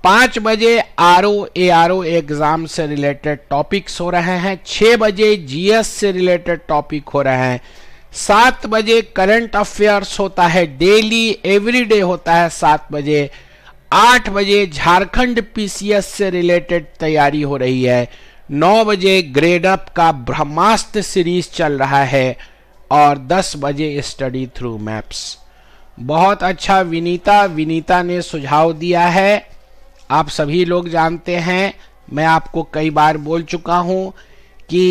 पांच बजे R O A R O exam से रिलेटेड टॉपिक्स हो रहे हैं छह बजे जीएस से रिलेटेड टॉपिक हो रहे हैं सात बजे करंट अफेयर्स होता है डेली एवरीडे होता है सात बजे आठ बजे झारखंड पीसीएस से रिलेटेड तैयारी हो रही है नौ बजे ग्रेड अप का ब्रह्मास्त्र सीरीज चल रहा है और दस बजे स्टडी थ्रू मैप्स बहुत अच्छा विनीता विनीता ने सुझाव दिया है आप सभी लोग जानते हैं मैं आपको कई बार बोल चुका हूँ कि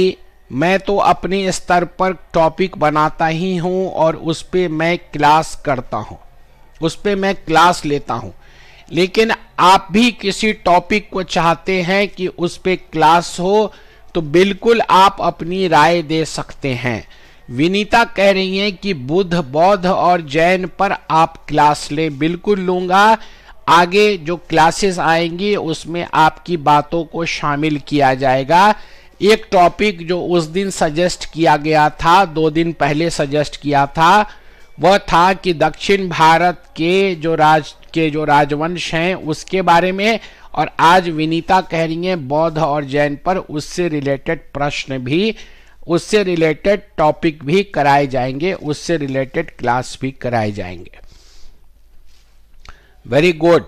मैं तो अपने स्तर पर टॉपिक बनाता ही हूँ और उस पर मैं क्लास करता हूँ उस पर मैं क्लास लेता हूँ लेकिन आप भी किसी टॉपिक को चाहते हैं कि उस पर क्लास हो तो बिल्कुल आप अपनी राय दे सकते हैं विनीता कह रही हैं कि बुद्ध बौद्ध और जैन पर आप क्लास लें बिल्कुल लूँगा आगे जो क्लासेस आएंगी उसमें आपकी बातों को शामिल किया जाएगा एक टॉपिक जो उस दिन सजेस्ट किया गया था दो दिन पहले सजेस्ट किया था वह था कि दक्षिण भारत के जो राज के जो राजवंश हैं उसके बारे में और आज विनीता कह रही हैं बौद्ध और जैन पर उससे रिलेटेड प्रश्न भी उससे रिलेटेड टॉपिक भी कराए जाएंगे उससे रिलेटेड क्लास भी कराए जाएंगे वेरी गुड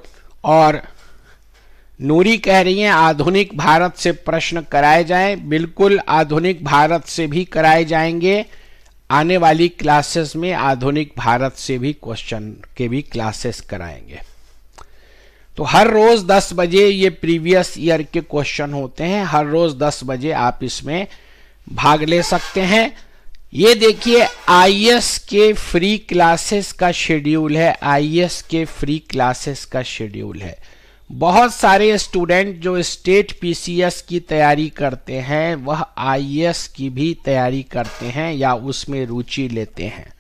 और नूरी कह रही हैं आधुनिक भारत से प्रश्न कराए जाएं बिल्कुल आधुनिक भारत से भी कराए जाएंगे आने वाली क्लासेस में आधुनिक भारत से भी क्वेश्चन के भी क्लासेस कराएंगे तो हर रोज 10 बजे ये प्रीवियस ईयर के क्वेश्चन होते हैं हर रोज 10 बजे आप इसमें भाग ले सकते हैं ये देखिए एस के फ्री क्लासेस का शेड्यूल है एस के फ्री क्लासेस का शेड्यूल है बहुत सारे स्टूडेंट जो स्टेट पीसीएस की तैयारी करते हैं वह एस की भी तैयारी करते हैं या उसमें रुचि लेते हैं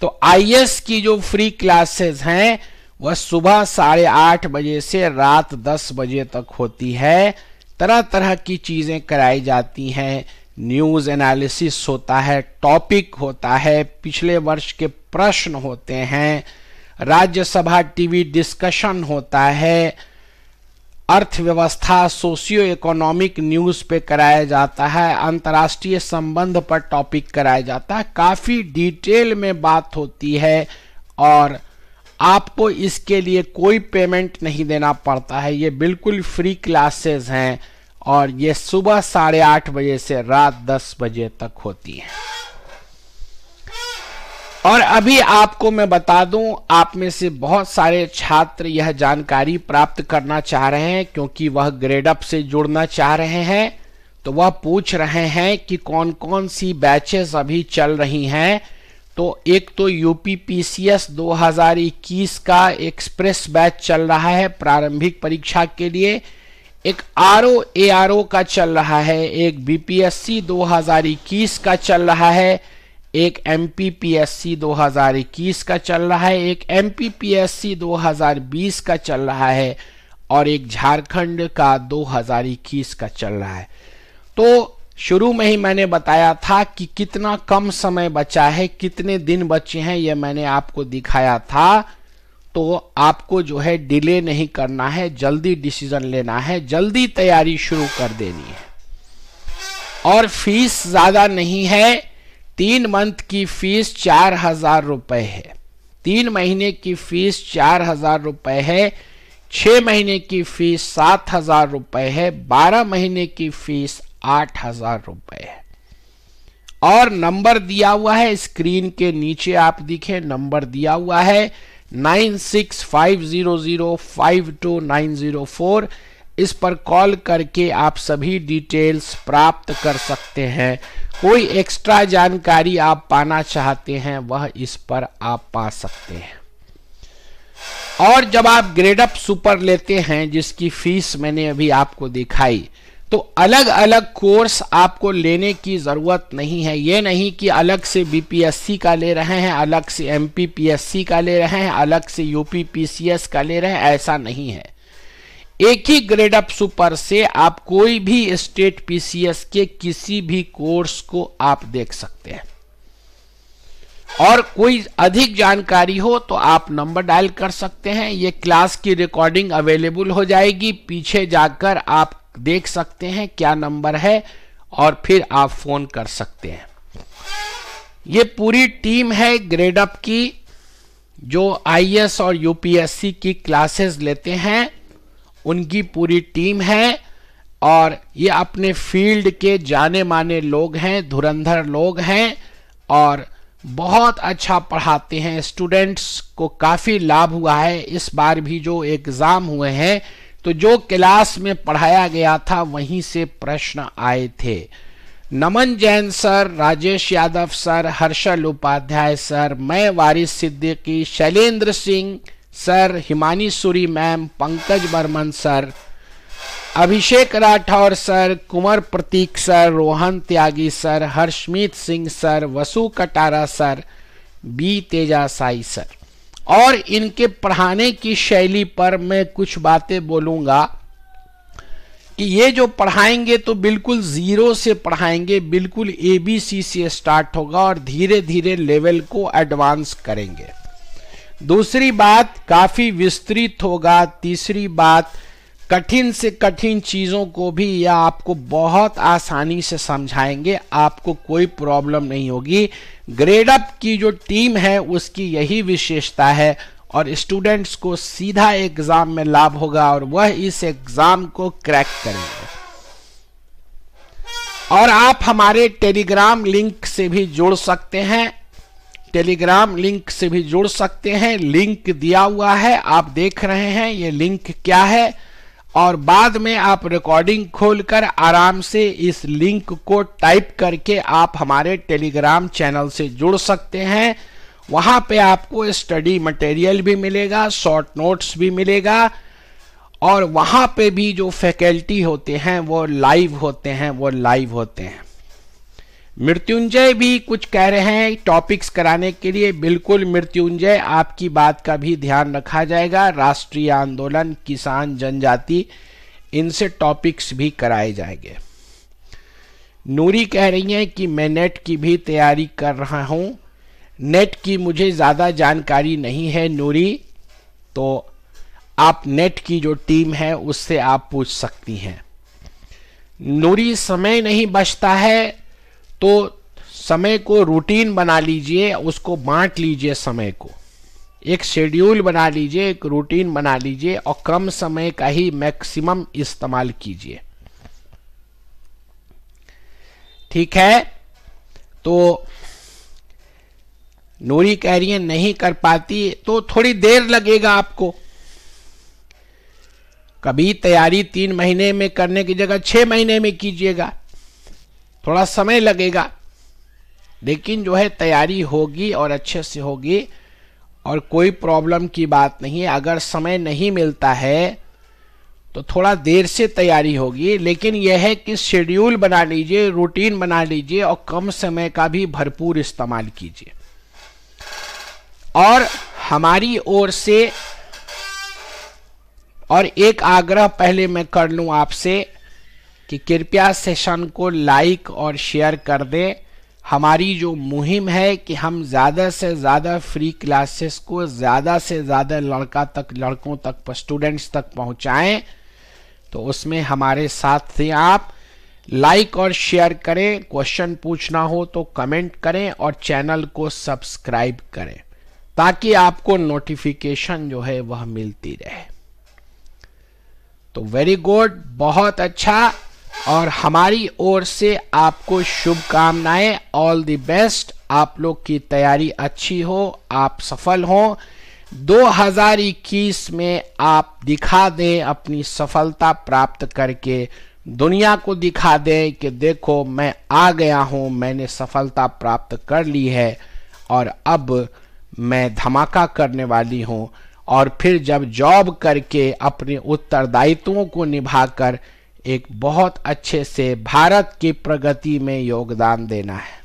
तो एस की जो फ्री क्लासेस हैं वह सुबह साढ़े आठ बजे से रात दस बजे तक होती है तरह तरह की चीज़ें कराई जाती हैं न्यूज एनालिसिस होता है टॉपिक होता है पिछले वर्ष के प्रश्न होते हैं राज्यसभा टीवी डिस्कशन होता है अर्थव्यवस्था सोशियो इकोनॉमिक न्यूज पे कराया जाता है अंतर्राष्ट्रीय संबंध पर टॉपिक कराया जाता है काफ़ी डिटेल में बात होती है और आपको इसके लिए कोई पेमेंट नहीं देना पड़ता है ये बिल्कुल फ्री क्लासेस हैं और ये सुबह साढ़े आठ बजे से रात दस बजे तक होती है और अभी आपको मैं बता दूं आप में से बहुत सारे छात्र यह जानकारी प्राप्त करना चाह रहे हैं क्योंकि वह ग्रेड अप से जुड़ना चाह रहे हैं तो वह पूछ रहे हैं कि कौन कौन सी बैचेस अभी चल रही हैं तो एक तो यूपीपीसीएस 2021 का एक्सप्रेस बैच चल रहा है प्रारंभिक परीक्षा के लिए एक आर ओ ए आर ओ का चल रहा है एक बीपीएससी 2021 का चल रहा है एक M P P S C दो हजार इक्कीस का चल रहा है एक M P P S C दो हजार बीस का चल रहा है और एक झारखंड का दो हजार इक्कीस का चल रहा है तो शुरू में ही मैंने बताया था कि कितना कम समय बचा है कितने दिन बचे हैं यह मैंने आपको दिखाया था तो आपको जो है डिले नहीं करना है जल्दी डिसीजन लेना है जल्दी तैयारी शुरू कर देनी है और फीस ज़्यादा नहीं है तीन मंथ की फीस चार हज़ार रुपये है तीन महीने की फीस चार हज़ार रुपये है छ महीने की फीस सात हज़ार रुपये है बारह महीने की फीस आठ हज़ार रुपये है और नंबर दिया हुआ है स्क्रीन के नीचे आप दिखे नंबर दिया हुआ है 9650052904 six five zero zero five two nine zero four इस पर कॉल करके आप सभी डिटेल्स प्राप्त कर सकते हैं कोई एक्स्ट्रा जानकारी आप पाना चाहते हैं वह इस पर आप पा सकते हैं और जब आप ग्रेड अप सुपर लेते हैं जिसकी फीस मैंने अभी आपको दिखाई तो अलग अलग कोर्स आपको लेने की ज़रूरत नहीं है ये नहीं कि अलग से बीपीएससी का ले रहे हैं अलग से एमपीपीएससी का ले रहे हैं अलग से यूपीपीसीएस का ले रहे हैं ऐसा नहीं है एक ही ग्रेड अप सुपर से आप कोई भी स्टेट पीसीएस के किसी भी कोर्स को आप देख सकते हैं और कोई अधिक जानकारी हो तो आप नंबर डायल कर सकते हैं ये क्लास की रिकॉर्डिंग अवेलेबल हो जाएगी पीछे जाकर आप देख सकते हैं क्या नंबर है और फिर आप फोन कर सकते हैं ये पूरी टीम है ग्रेड अप की जो आईएएस और यूपीएससी की क्लासेस लेते हैं उनकी पूरी टीम है और ये अपने फील्ड के जाने माने लोग हैं धुरंधर लोग हैं और बहुत अच्छा पढ़ाते हैं स्टूडेंट्स को काफ़ी लाभ हुआ है इस बार भी जो एग्ज़ाम हुए हैं तो जो क्लास में पढ़ाया गया था वहीं से प्रश्न आए थे Naman Jain sir Rajesh Yadav sir Harshal Upadhyay sir मैं Waris Siddiqui Shailendra Singh sir Himani Suri ma'am Pankaj Barman sir Abhishek Rathore sir Kunwar Prateek sir Rohan Tyagi sir Harshmeet Singh sir Vasu Katara sir B Teja Sai sir और इनके पढ़ाने की शैली पर मैं कुछ बातें बोलूंगा कि ये जो पढ़ाएंगे तो बिल्कुल ज़ीरो से पढ़ाएंगे बिल्कुल ए बी सी से स्टार्ट होगा और धीरे धीरे लेवल को एडवांस करेंगे दूसरी बात काफ़ी विस्तृत होगा तीसरी बात कठिन से कठिन चीज़ों को भी यह आपको बहुत आसानी से समझाएंगे आपको कोई प्रॉब्लम नहीं होगी ग्रेड अप की जो टीम है उसकी यही विशेषता है और स्टूडेंट्स को सीधा एग्ज़ाम में लाभ होगा और वह इस एग्ज़ाम को क्रैक करेंगे और आप हमारे टेलीग्राम लिंक से भी जुड़ सकते हैं टेलीग्राम लिंक से भी जुड़ सकते हैं लिंक दिया हुआ है आप देख रहे हैं ये लिंक क्या है और बाद में आप रिकॉर्डिंग खोलकर आराम से इस लिंक को टाइप करके आप हमारे टेलीग्राम चैनल से जुड़ सकते हैं वहां पे आपको स्टडी मटेरियल भी मिलेगा शॉर्ट नोट्स भी मिलेगा और वहां पे भी जो फैकल्टी होते हैं वो लाइव होते हैं वो लाइव होते हैं मृत्युंजय भी कुछ कह रहे हैं टॉपिक्स कराने के लिए बिल्कुल मृत्युंजय आपकी बात का भी ध्यान रखा जाएगा राष्ट्रीय आंदोलन किसान जनजाति इनसे टॉपिक्स भी कराए जाएंगे नूरी कह रही हैं कि मैं नेट की भी तैयारी कर रहा हूं नेट की मुझे ज़्यादा जानकारी नहीं है नूरी तो आप नेट की जो टीम है उससे आप पूछ सकती हैं नूरी समय नहीं बचता है तो समय को रूटीन बना लीजिए उसको बांट लीजिए समय को एक शेड्यूल बना लीजिए एक रूटीन बना लीजिए और कम समय का ही मैक्सिमम इस्तेमाल कीजिए ठीक है तो नोरी कह रही है नहीं कर पाती तो थोड़ी देर लगेगा आपको कभी तैयारी तीन महीने में करने की जगह छह महीने में कीजिएगा थोड़ा समय लगेगा लेकिन जो है तैयारी होगी और अच्छे से होगी और कोई प्रॉब्लम की बात नहीं है अगर समय नहीं मिलता है तो थोड़ा देर से तैयारी होगी लेकिन यह है कि शेड्यूल बना लीजिए रूटीन बना लीजिए और कम समय का भी भरपूर इस्तेमाल कीजिए और हमारी ओर से और एक आग्रह पहले मैं कर लूँ आपसे कि कृपया सेशन को लाइक और शेयर कर दें हमारी जो मुहिम है कि हम ज़्यादा से ज़्यादा फ्री क्लासेस को ज़्यादा से ज़्यादा लड़का तक लड़कों तक स्टूडेंट्स तक पहुँचाएँ तो उसमें हमारे साथ थे आप लाइक और शेयर करें क्वेश्चन पूछना हो तो कमेंट करें और चैनल को सब्सक्राइब करें ताकि आपको नोटिफिकेशन जो है वह मिलती रहे तो वेरी गुड बहुत अच्छा और हमारी ओर से आपको शुभकामनाएं ऑल द बेस्ट आप लोग की तैयारी अच्छी हो आप सफल हो 2021 में आप दिखा दें अपनी सफलता प्राप्त करके दुनिया को दिखा दें कि देखो मैं आ गया हूं मैंने सफलता प्राप्त कर ली है और अब मैं धमाका करने वाली हूं और फिर जब जॉब करके अपने उत्तरदायित्वों को निभाकर एक बहुत अच्छे से भारत की प्रगति में योगदान देना है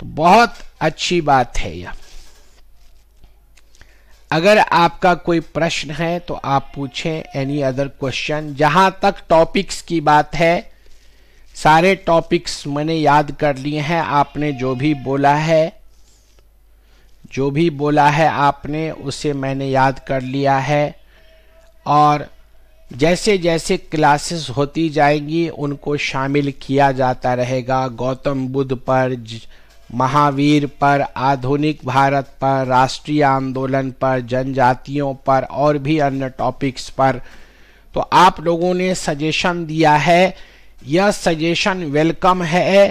तो बहुत अच्छी बात है यह अगर आपका कोई प्रश्न है तो आप पूछें एनी अदर क्वेश्चन जहां तक टॉपिक्स की बात है सारे टॉपिक्स मैंने याद कर लिए हैं आपने जो भी बोला है जो भी बोला है आपने उसे मैंने याद कर लिया है और जैसे जैसे क्लासेस होती जाएंगी उनको शामिल किया जाता रहेगा गौतम बुद्ध पर महावीर पर आधुनिक भारत पर राष्ट्रीय आंदोलन पर जनजातियों पर और भी अन्य टॉपिक्स पर तो आप लोगों ने सजेशन दिया है यह सजेशन वेलकम है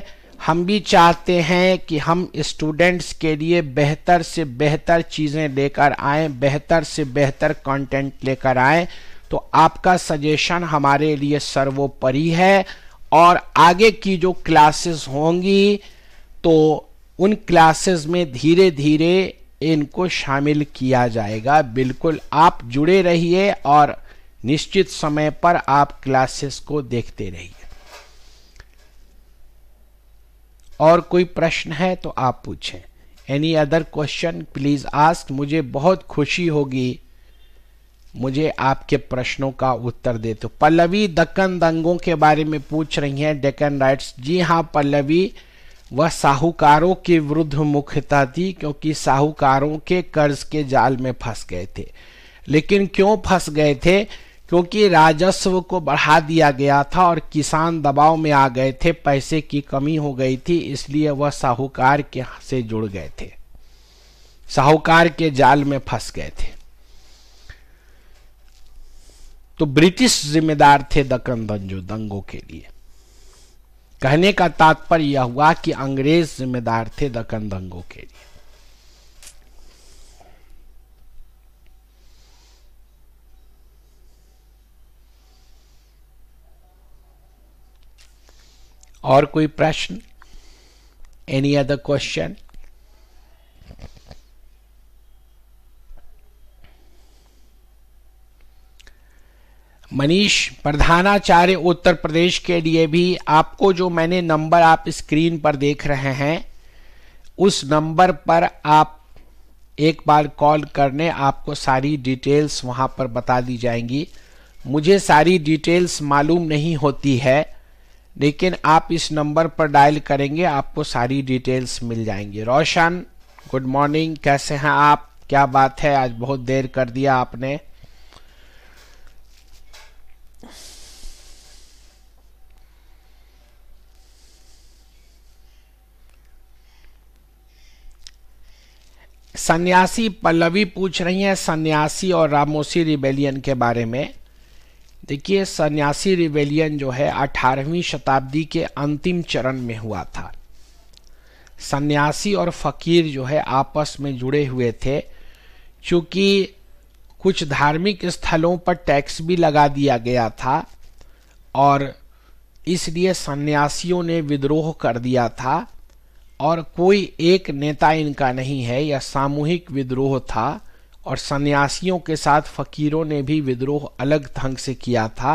हम भी चाहते हैं कि हम स्टूडेंट्स के लिए बेहतर से बेहतर चीज़ें लेकर आएं बेहतर से बेहतर कंटेंट लेकर आएं तो आपका सजेशन हमारे लिए सर्वोपरि है और आगे की जो क्लासेस होंगी तो उन क्लासेस में धीरे धीरे इनको शामिल किया जाएगा बिल्कुल आप जुड़े रहिए और निश्चित समय पर आप क्लासेस को देखते रहिए और कोई प्रश्न है तो आप पूछें any other question please ask मुझे बहुत खुशी होगी मुझे आपके प्रश्नों का उत्तर दे तो पल्लवी दक्कन दंगों के बारे में पूछ रही हैं डेकन राइट्स जी हाँ पल्लवी वह साहूकारों के विरुद्ध मुख्यता थी क्योंकि साहूकारों के कर्ज के जाल में फंस गए थे लेकिन क्यों फंस गए थे क्योंकि राजस्व को बढ़ा दिया गया था और किसान दबाव में आ गए थे पैसे की कमी हो गई थी इसलिए वह साहूकार के से जुड़ गए थे साहूकार के जाल में फंस गए थे तो ब्रिटिश जिम्मेदार थे दक्कन दंजो दंगों के लिए कहने का तात्पर्य यह हुआ कि अंग्रेज जिम्मेदार थे दक्कन दंगों के लिए और कोई प्रश्न एनी अदर क्वेश्चन मनीष प्रधानाचार्य उत्तर प्रदेश के लिए भी आपको जो मैंने नंबर आप स्क्रीन पर देख रहे हैं उस नंबर पर आप एक बार कॉल करने आपको सारी डिटेल्स वहां पर बता दी जाएंगी मुझे सारी डिटेल्स मालूम नहीं होती है लेकिन आप इस नंबर पर डायल करेंगे आपको सारी डिटेल्स मिल जाएंगी रोशन गुड मॉर्निंग कैसे हैं आप क्या बात है आज बहुत देर कर दिया आपने सन्यासी पल्लवी पूछ रही हैं सन्यासी और रामोसी रिबेलियन के बारे में देखिए सन्यासी रिबेलियन जो है 18वीं शताब्दी के अंतिम चरण में हुआ था सन्यासी और फकीर जो है आपस में जुड़े हुए थे क्योंकि कुछ धार्मिक स्थलों पर टैक्स भी लगा दिया गया था और इसलिए सन्यासियों ने विद्रोह कर दिया था और कोई एक नेता इनका नहीं है यह सामूहिक विद्रोह था और सन्यासियों के साथ फकीरों ने भी विद्रोह अलग ढंग से किया था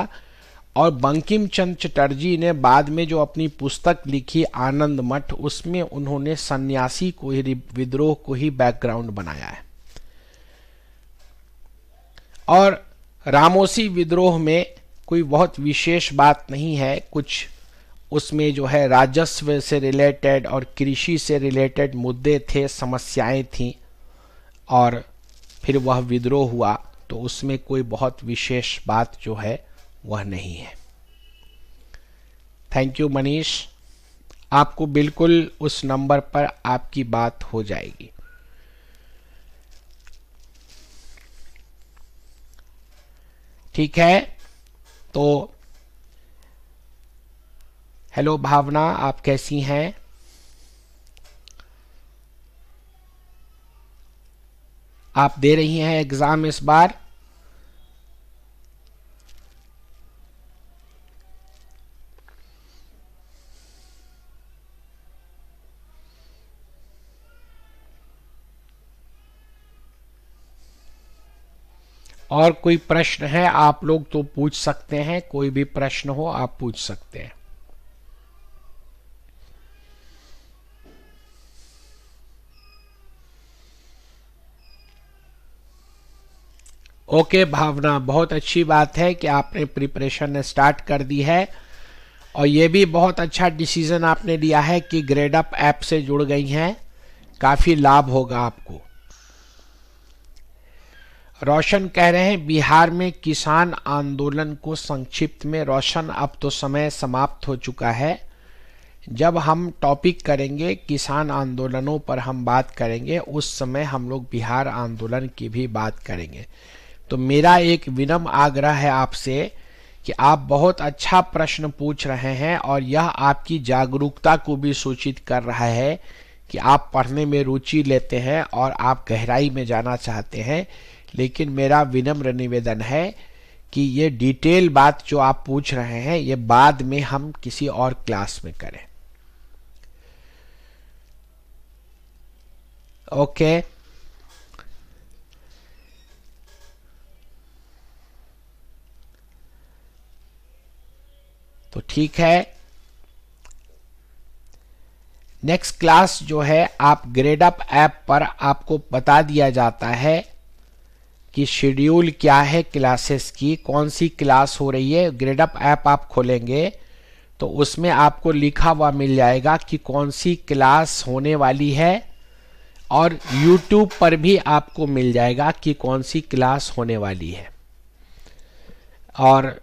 और बंकिम चंद चटर्जी ने बाद में जो अपनी पुस्तक लिखी आनंद मठ उसमें उन्होंने सन्यासी को ही विद्रोह को ही बैकग्राउंड बनाया है और रामोसी विद्रोह में कोई बहुत विशेष बात नहीं है कुछ उसमें जो है राजस्व से रिलेटेड और कृषि से रिलेटेड मुद्दे थे समस्याएं थीं और फिर वह विद्रोह हुआ तो उसमें कोई बहुत विशेष बात जो है वह नहीं है थैंक यू मनीष आपको बिल्कुल उस नंबर पर आपकी बात हो जाएगी ठीक है तो हेलो भावना आप कैसी हैं आप दे रही हैं एग्ज़ाम इस बार और कोई प्रश्न है आप लोग तो पूछ सकते हैं कोई भी प्रश्न हो आप पूछ सकते हैं ओके भावना बहुत अच्छी बात है कि आपने प्रिपरेशन स्टार्ट कर दी है और ये भी बहुत अच्छा डिसीज़न आपने लिया है कि ग्रेड अप ऐप से जुड़ गई हैं काफ़ी लाभ होगा आपको रोशन कह रहे हैं बिहार में किसान आंदोलन को संक्षिप्त में रोशन अब तो समय समाप्त हो चुका है जब हम टॉपिक करेंगे किसान आंदोलनों पर हम बात करेंगे उस समय हम लोग बिहार आंदोलन की भी बात करेंगे तो मेरा एक विनम्र आग्रह है आपसे कि आप बहुत अच्छा प्रश्न पूछ रहे हैं और यह आपकी जागरूकता को भी सूचित कर रहा है कि आप पढ़ने में रुचि लेते हैं और आप गहराई में जाना चाहते हैं लेकिन मेरा विनम्र निवेदन है कि ये डिटेल बात जो आप पूछ रहे हैं ये बाद में हम किसी और क्लास में करें ओके okay. तो ठीक है नेक्स्ट क्लास जो है आप ग्रेड अप ऐप पर आपको बता दिया जाता है कि शेड्यूल क्या है क्लासेस की कौन सी क्लास हो रही है ग्रेड अप ऐप आप खोलेंगे तो उसमें आपको लिखा हुआ मिल जाएगा कि कौन सी क्लास होने वाली है और यूट्यूब पर भी आपको मिल जाएगा कि कौन सी क्लास होने वाली है और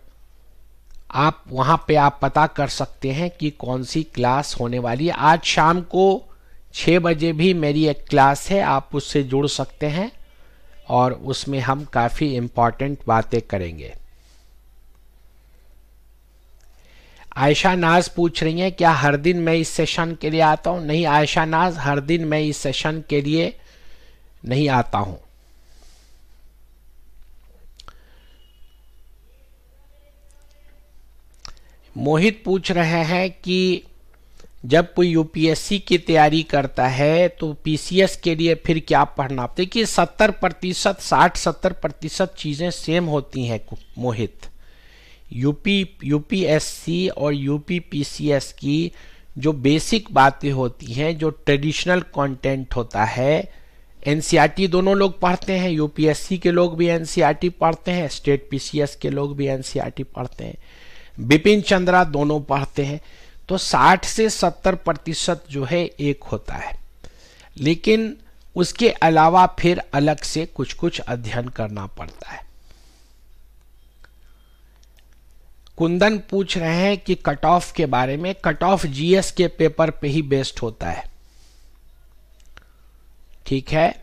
आप वहाँ पे आप पता कर सकते हैं कि कौन सी क्लास होने वाली है आज शाम को छः बजे भी मेरी एक क्लास है आप उससे जुड़ सकते हैं और उसमें हम काफ़ी इम्पॉर्टेंट बातें करेंगे आयशा नाज पूछ रही हैं क्या हर दिन मैं इस सेशन के लिए आता हूँ नहीं आयशा नाज हर दिन मैं इस सेशन के लिए नहीं आता हूँ मोहित पूछ रहे हैं कि जब कोई यूपीएससी की तैयारी करता है तो पीसीएस के लिए फिर क्या पढ़ना देखिए सत्तर प्रतिशत साठ सत्तर प्रतिशत चीज़ें सेम होती हैं मोहित यूपी यूपीएससी और यूपी पीसीएस की जो बेसिक बातें होती हैं जो ट्रेडिशनल कंटेंट होता है एनसीईआरटी e दोनों लोग पढ़ते हैं यूपीएससी के लोग भी एनसीईआरटी e पढ़ते हैं स्टेट पीसीएस के लोग भी एनसीईआरटी e पढ़ते हैं बिपिन चंद्रा दोनों पढ़ते हैं तो 60 से 70 प्रतिशत जो है एक होता है लेकिन उसके अलावा फिर अलग से कुछ कुछ अध्ययन करना पड़ता है कुंदन पूछ रहे हैं कि कट ऑफ के बारे में कट ऑफ जीएस के पेपर पे ही बेस्ड होता है ठीक है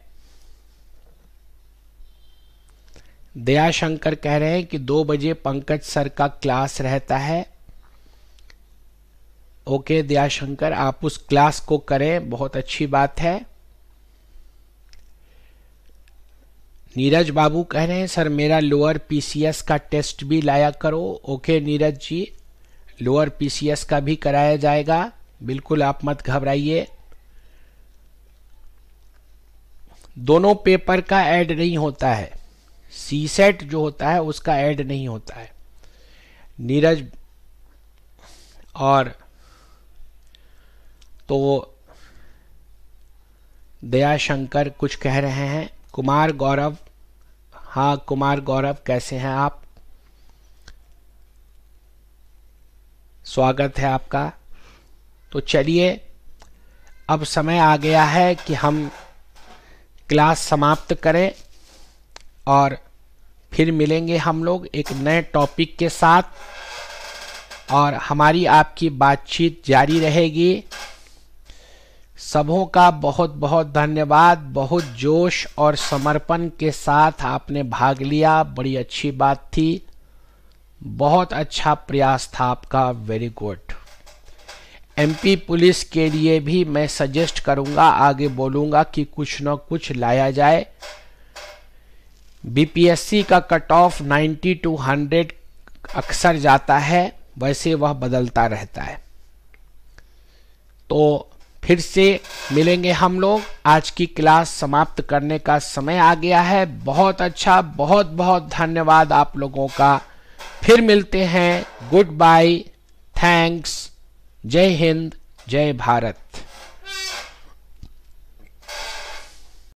दया शंकर कह रहे हैं कि दो बजे पंकज सर का क्लास रहता है ओके दया शंकर आप उस क्लास को करें बहुत अच्छी बात है नीरज बाबू कह रहे हैं सर मेरा लोअर पीसीएस का टेस्ट भी लाया करो okay Neeraj ji lower PCS का भी कराया जाएगा बिल्कुल आप मत घबराइए दोनों पेपर का ऐड नहीं होता है सी सेट जो होता है उसका ऐड नहीं होता है नीरज और तो दयाशंकर कुछ कह रहे हैं कुमार गौरव हाँ कुमार गौरव कैसे हैं आप स्वागत है आपका तो चलिए अब समय आ गया है कि हम क्लास समाप्त करें और फिर मिलेंगे हम लोग एक नए टॉपिक के साथ और हमारी आपकी बातचीत जारी रहेगी सबों का बहुत बहुत धन्यवाद बहुत जोश और समर्पण के साथ आपने भाग लिया बड़ी अच्छी बात थी बहुत अच्छा प्रयास था आपका वेरी गुड एमपी पुलिस के लिए भी मैं सजेस्ट करूंगा आगे बोलूंगा कि कुछ न कुछ लाया जाए बीपीएससी का कट ऑफ 90 टू 100 अक्सर जाता है वैसे वह बदलता रहता है तो फिर से मिलेंगे हम लोग आज की क्लास समाप्त करने का समय आ गया है बहुत अच्छा बहुत बहुत धन्यवाद आप लोगों का फिर मिलते हैं गुड बाय थैंक्स जय हिंद जय भारत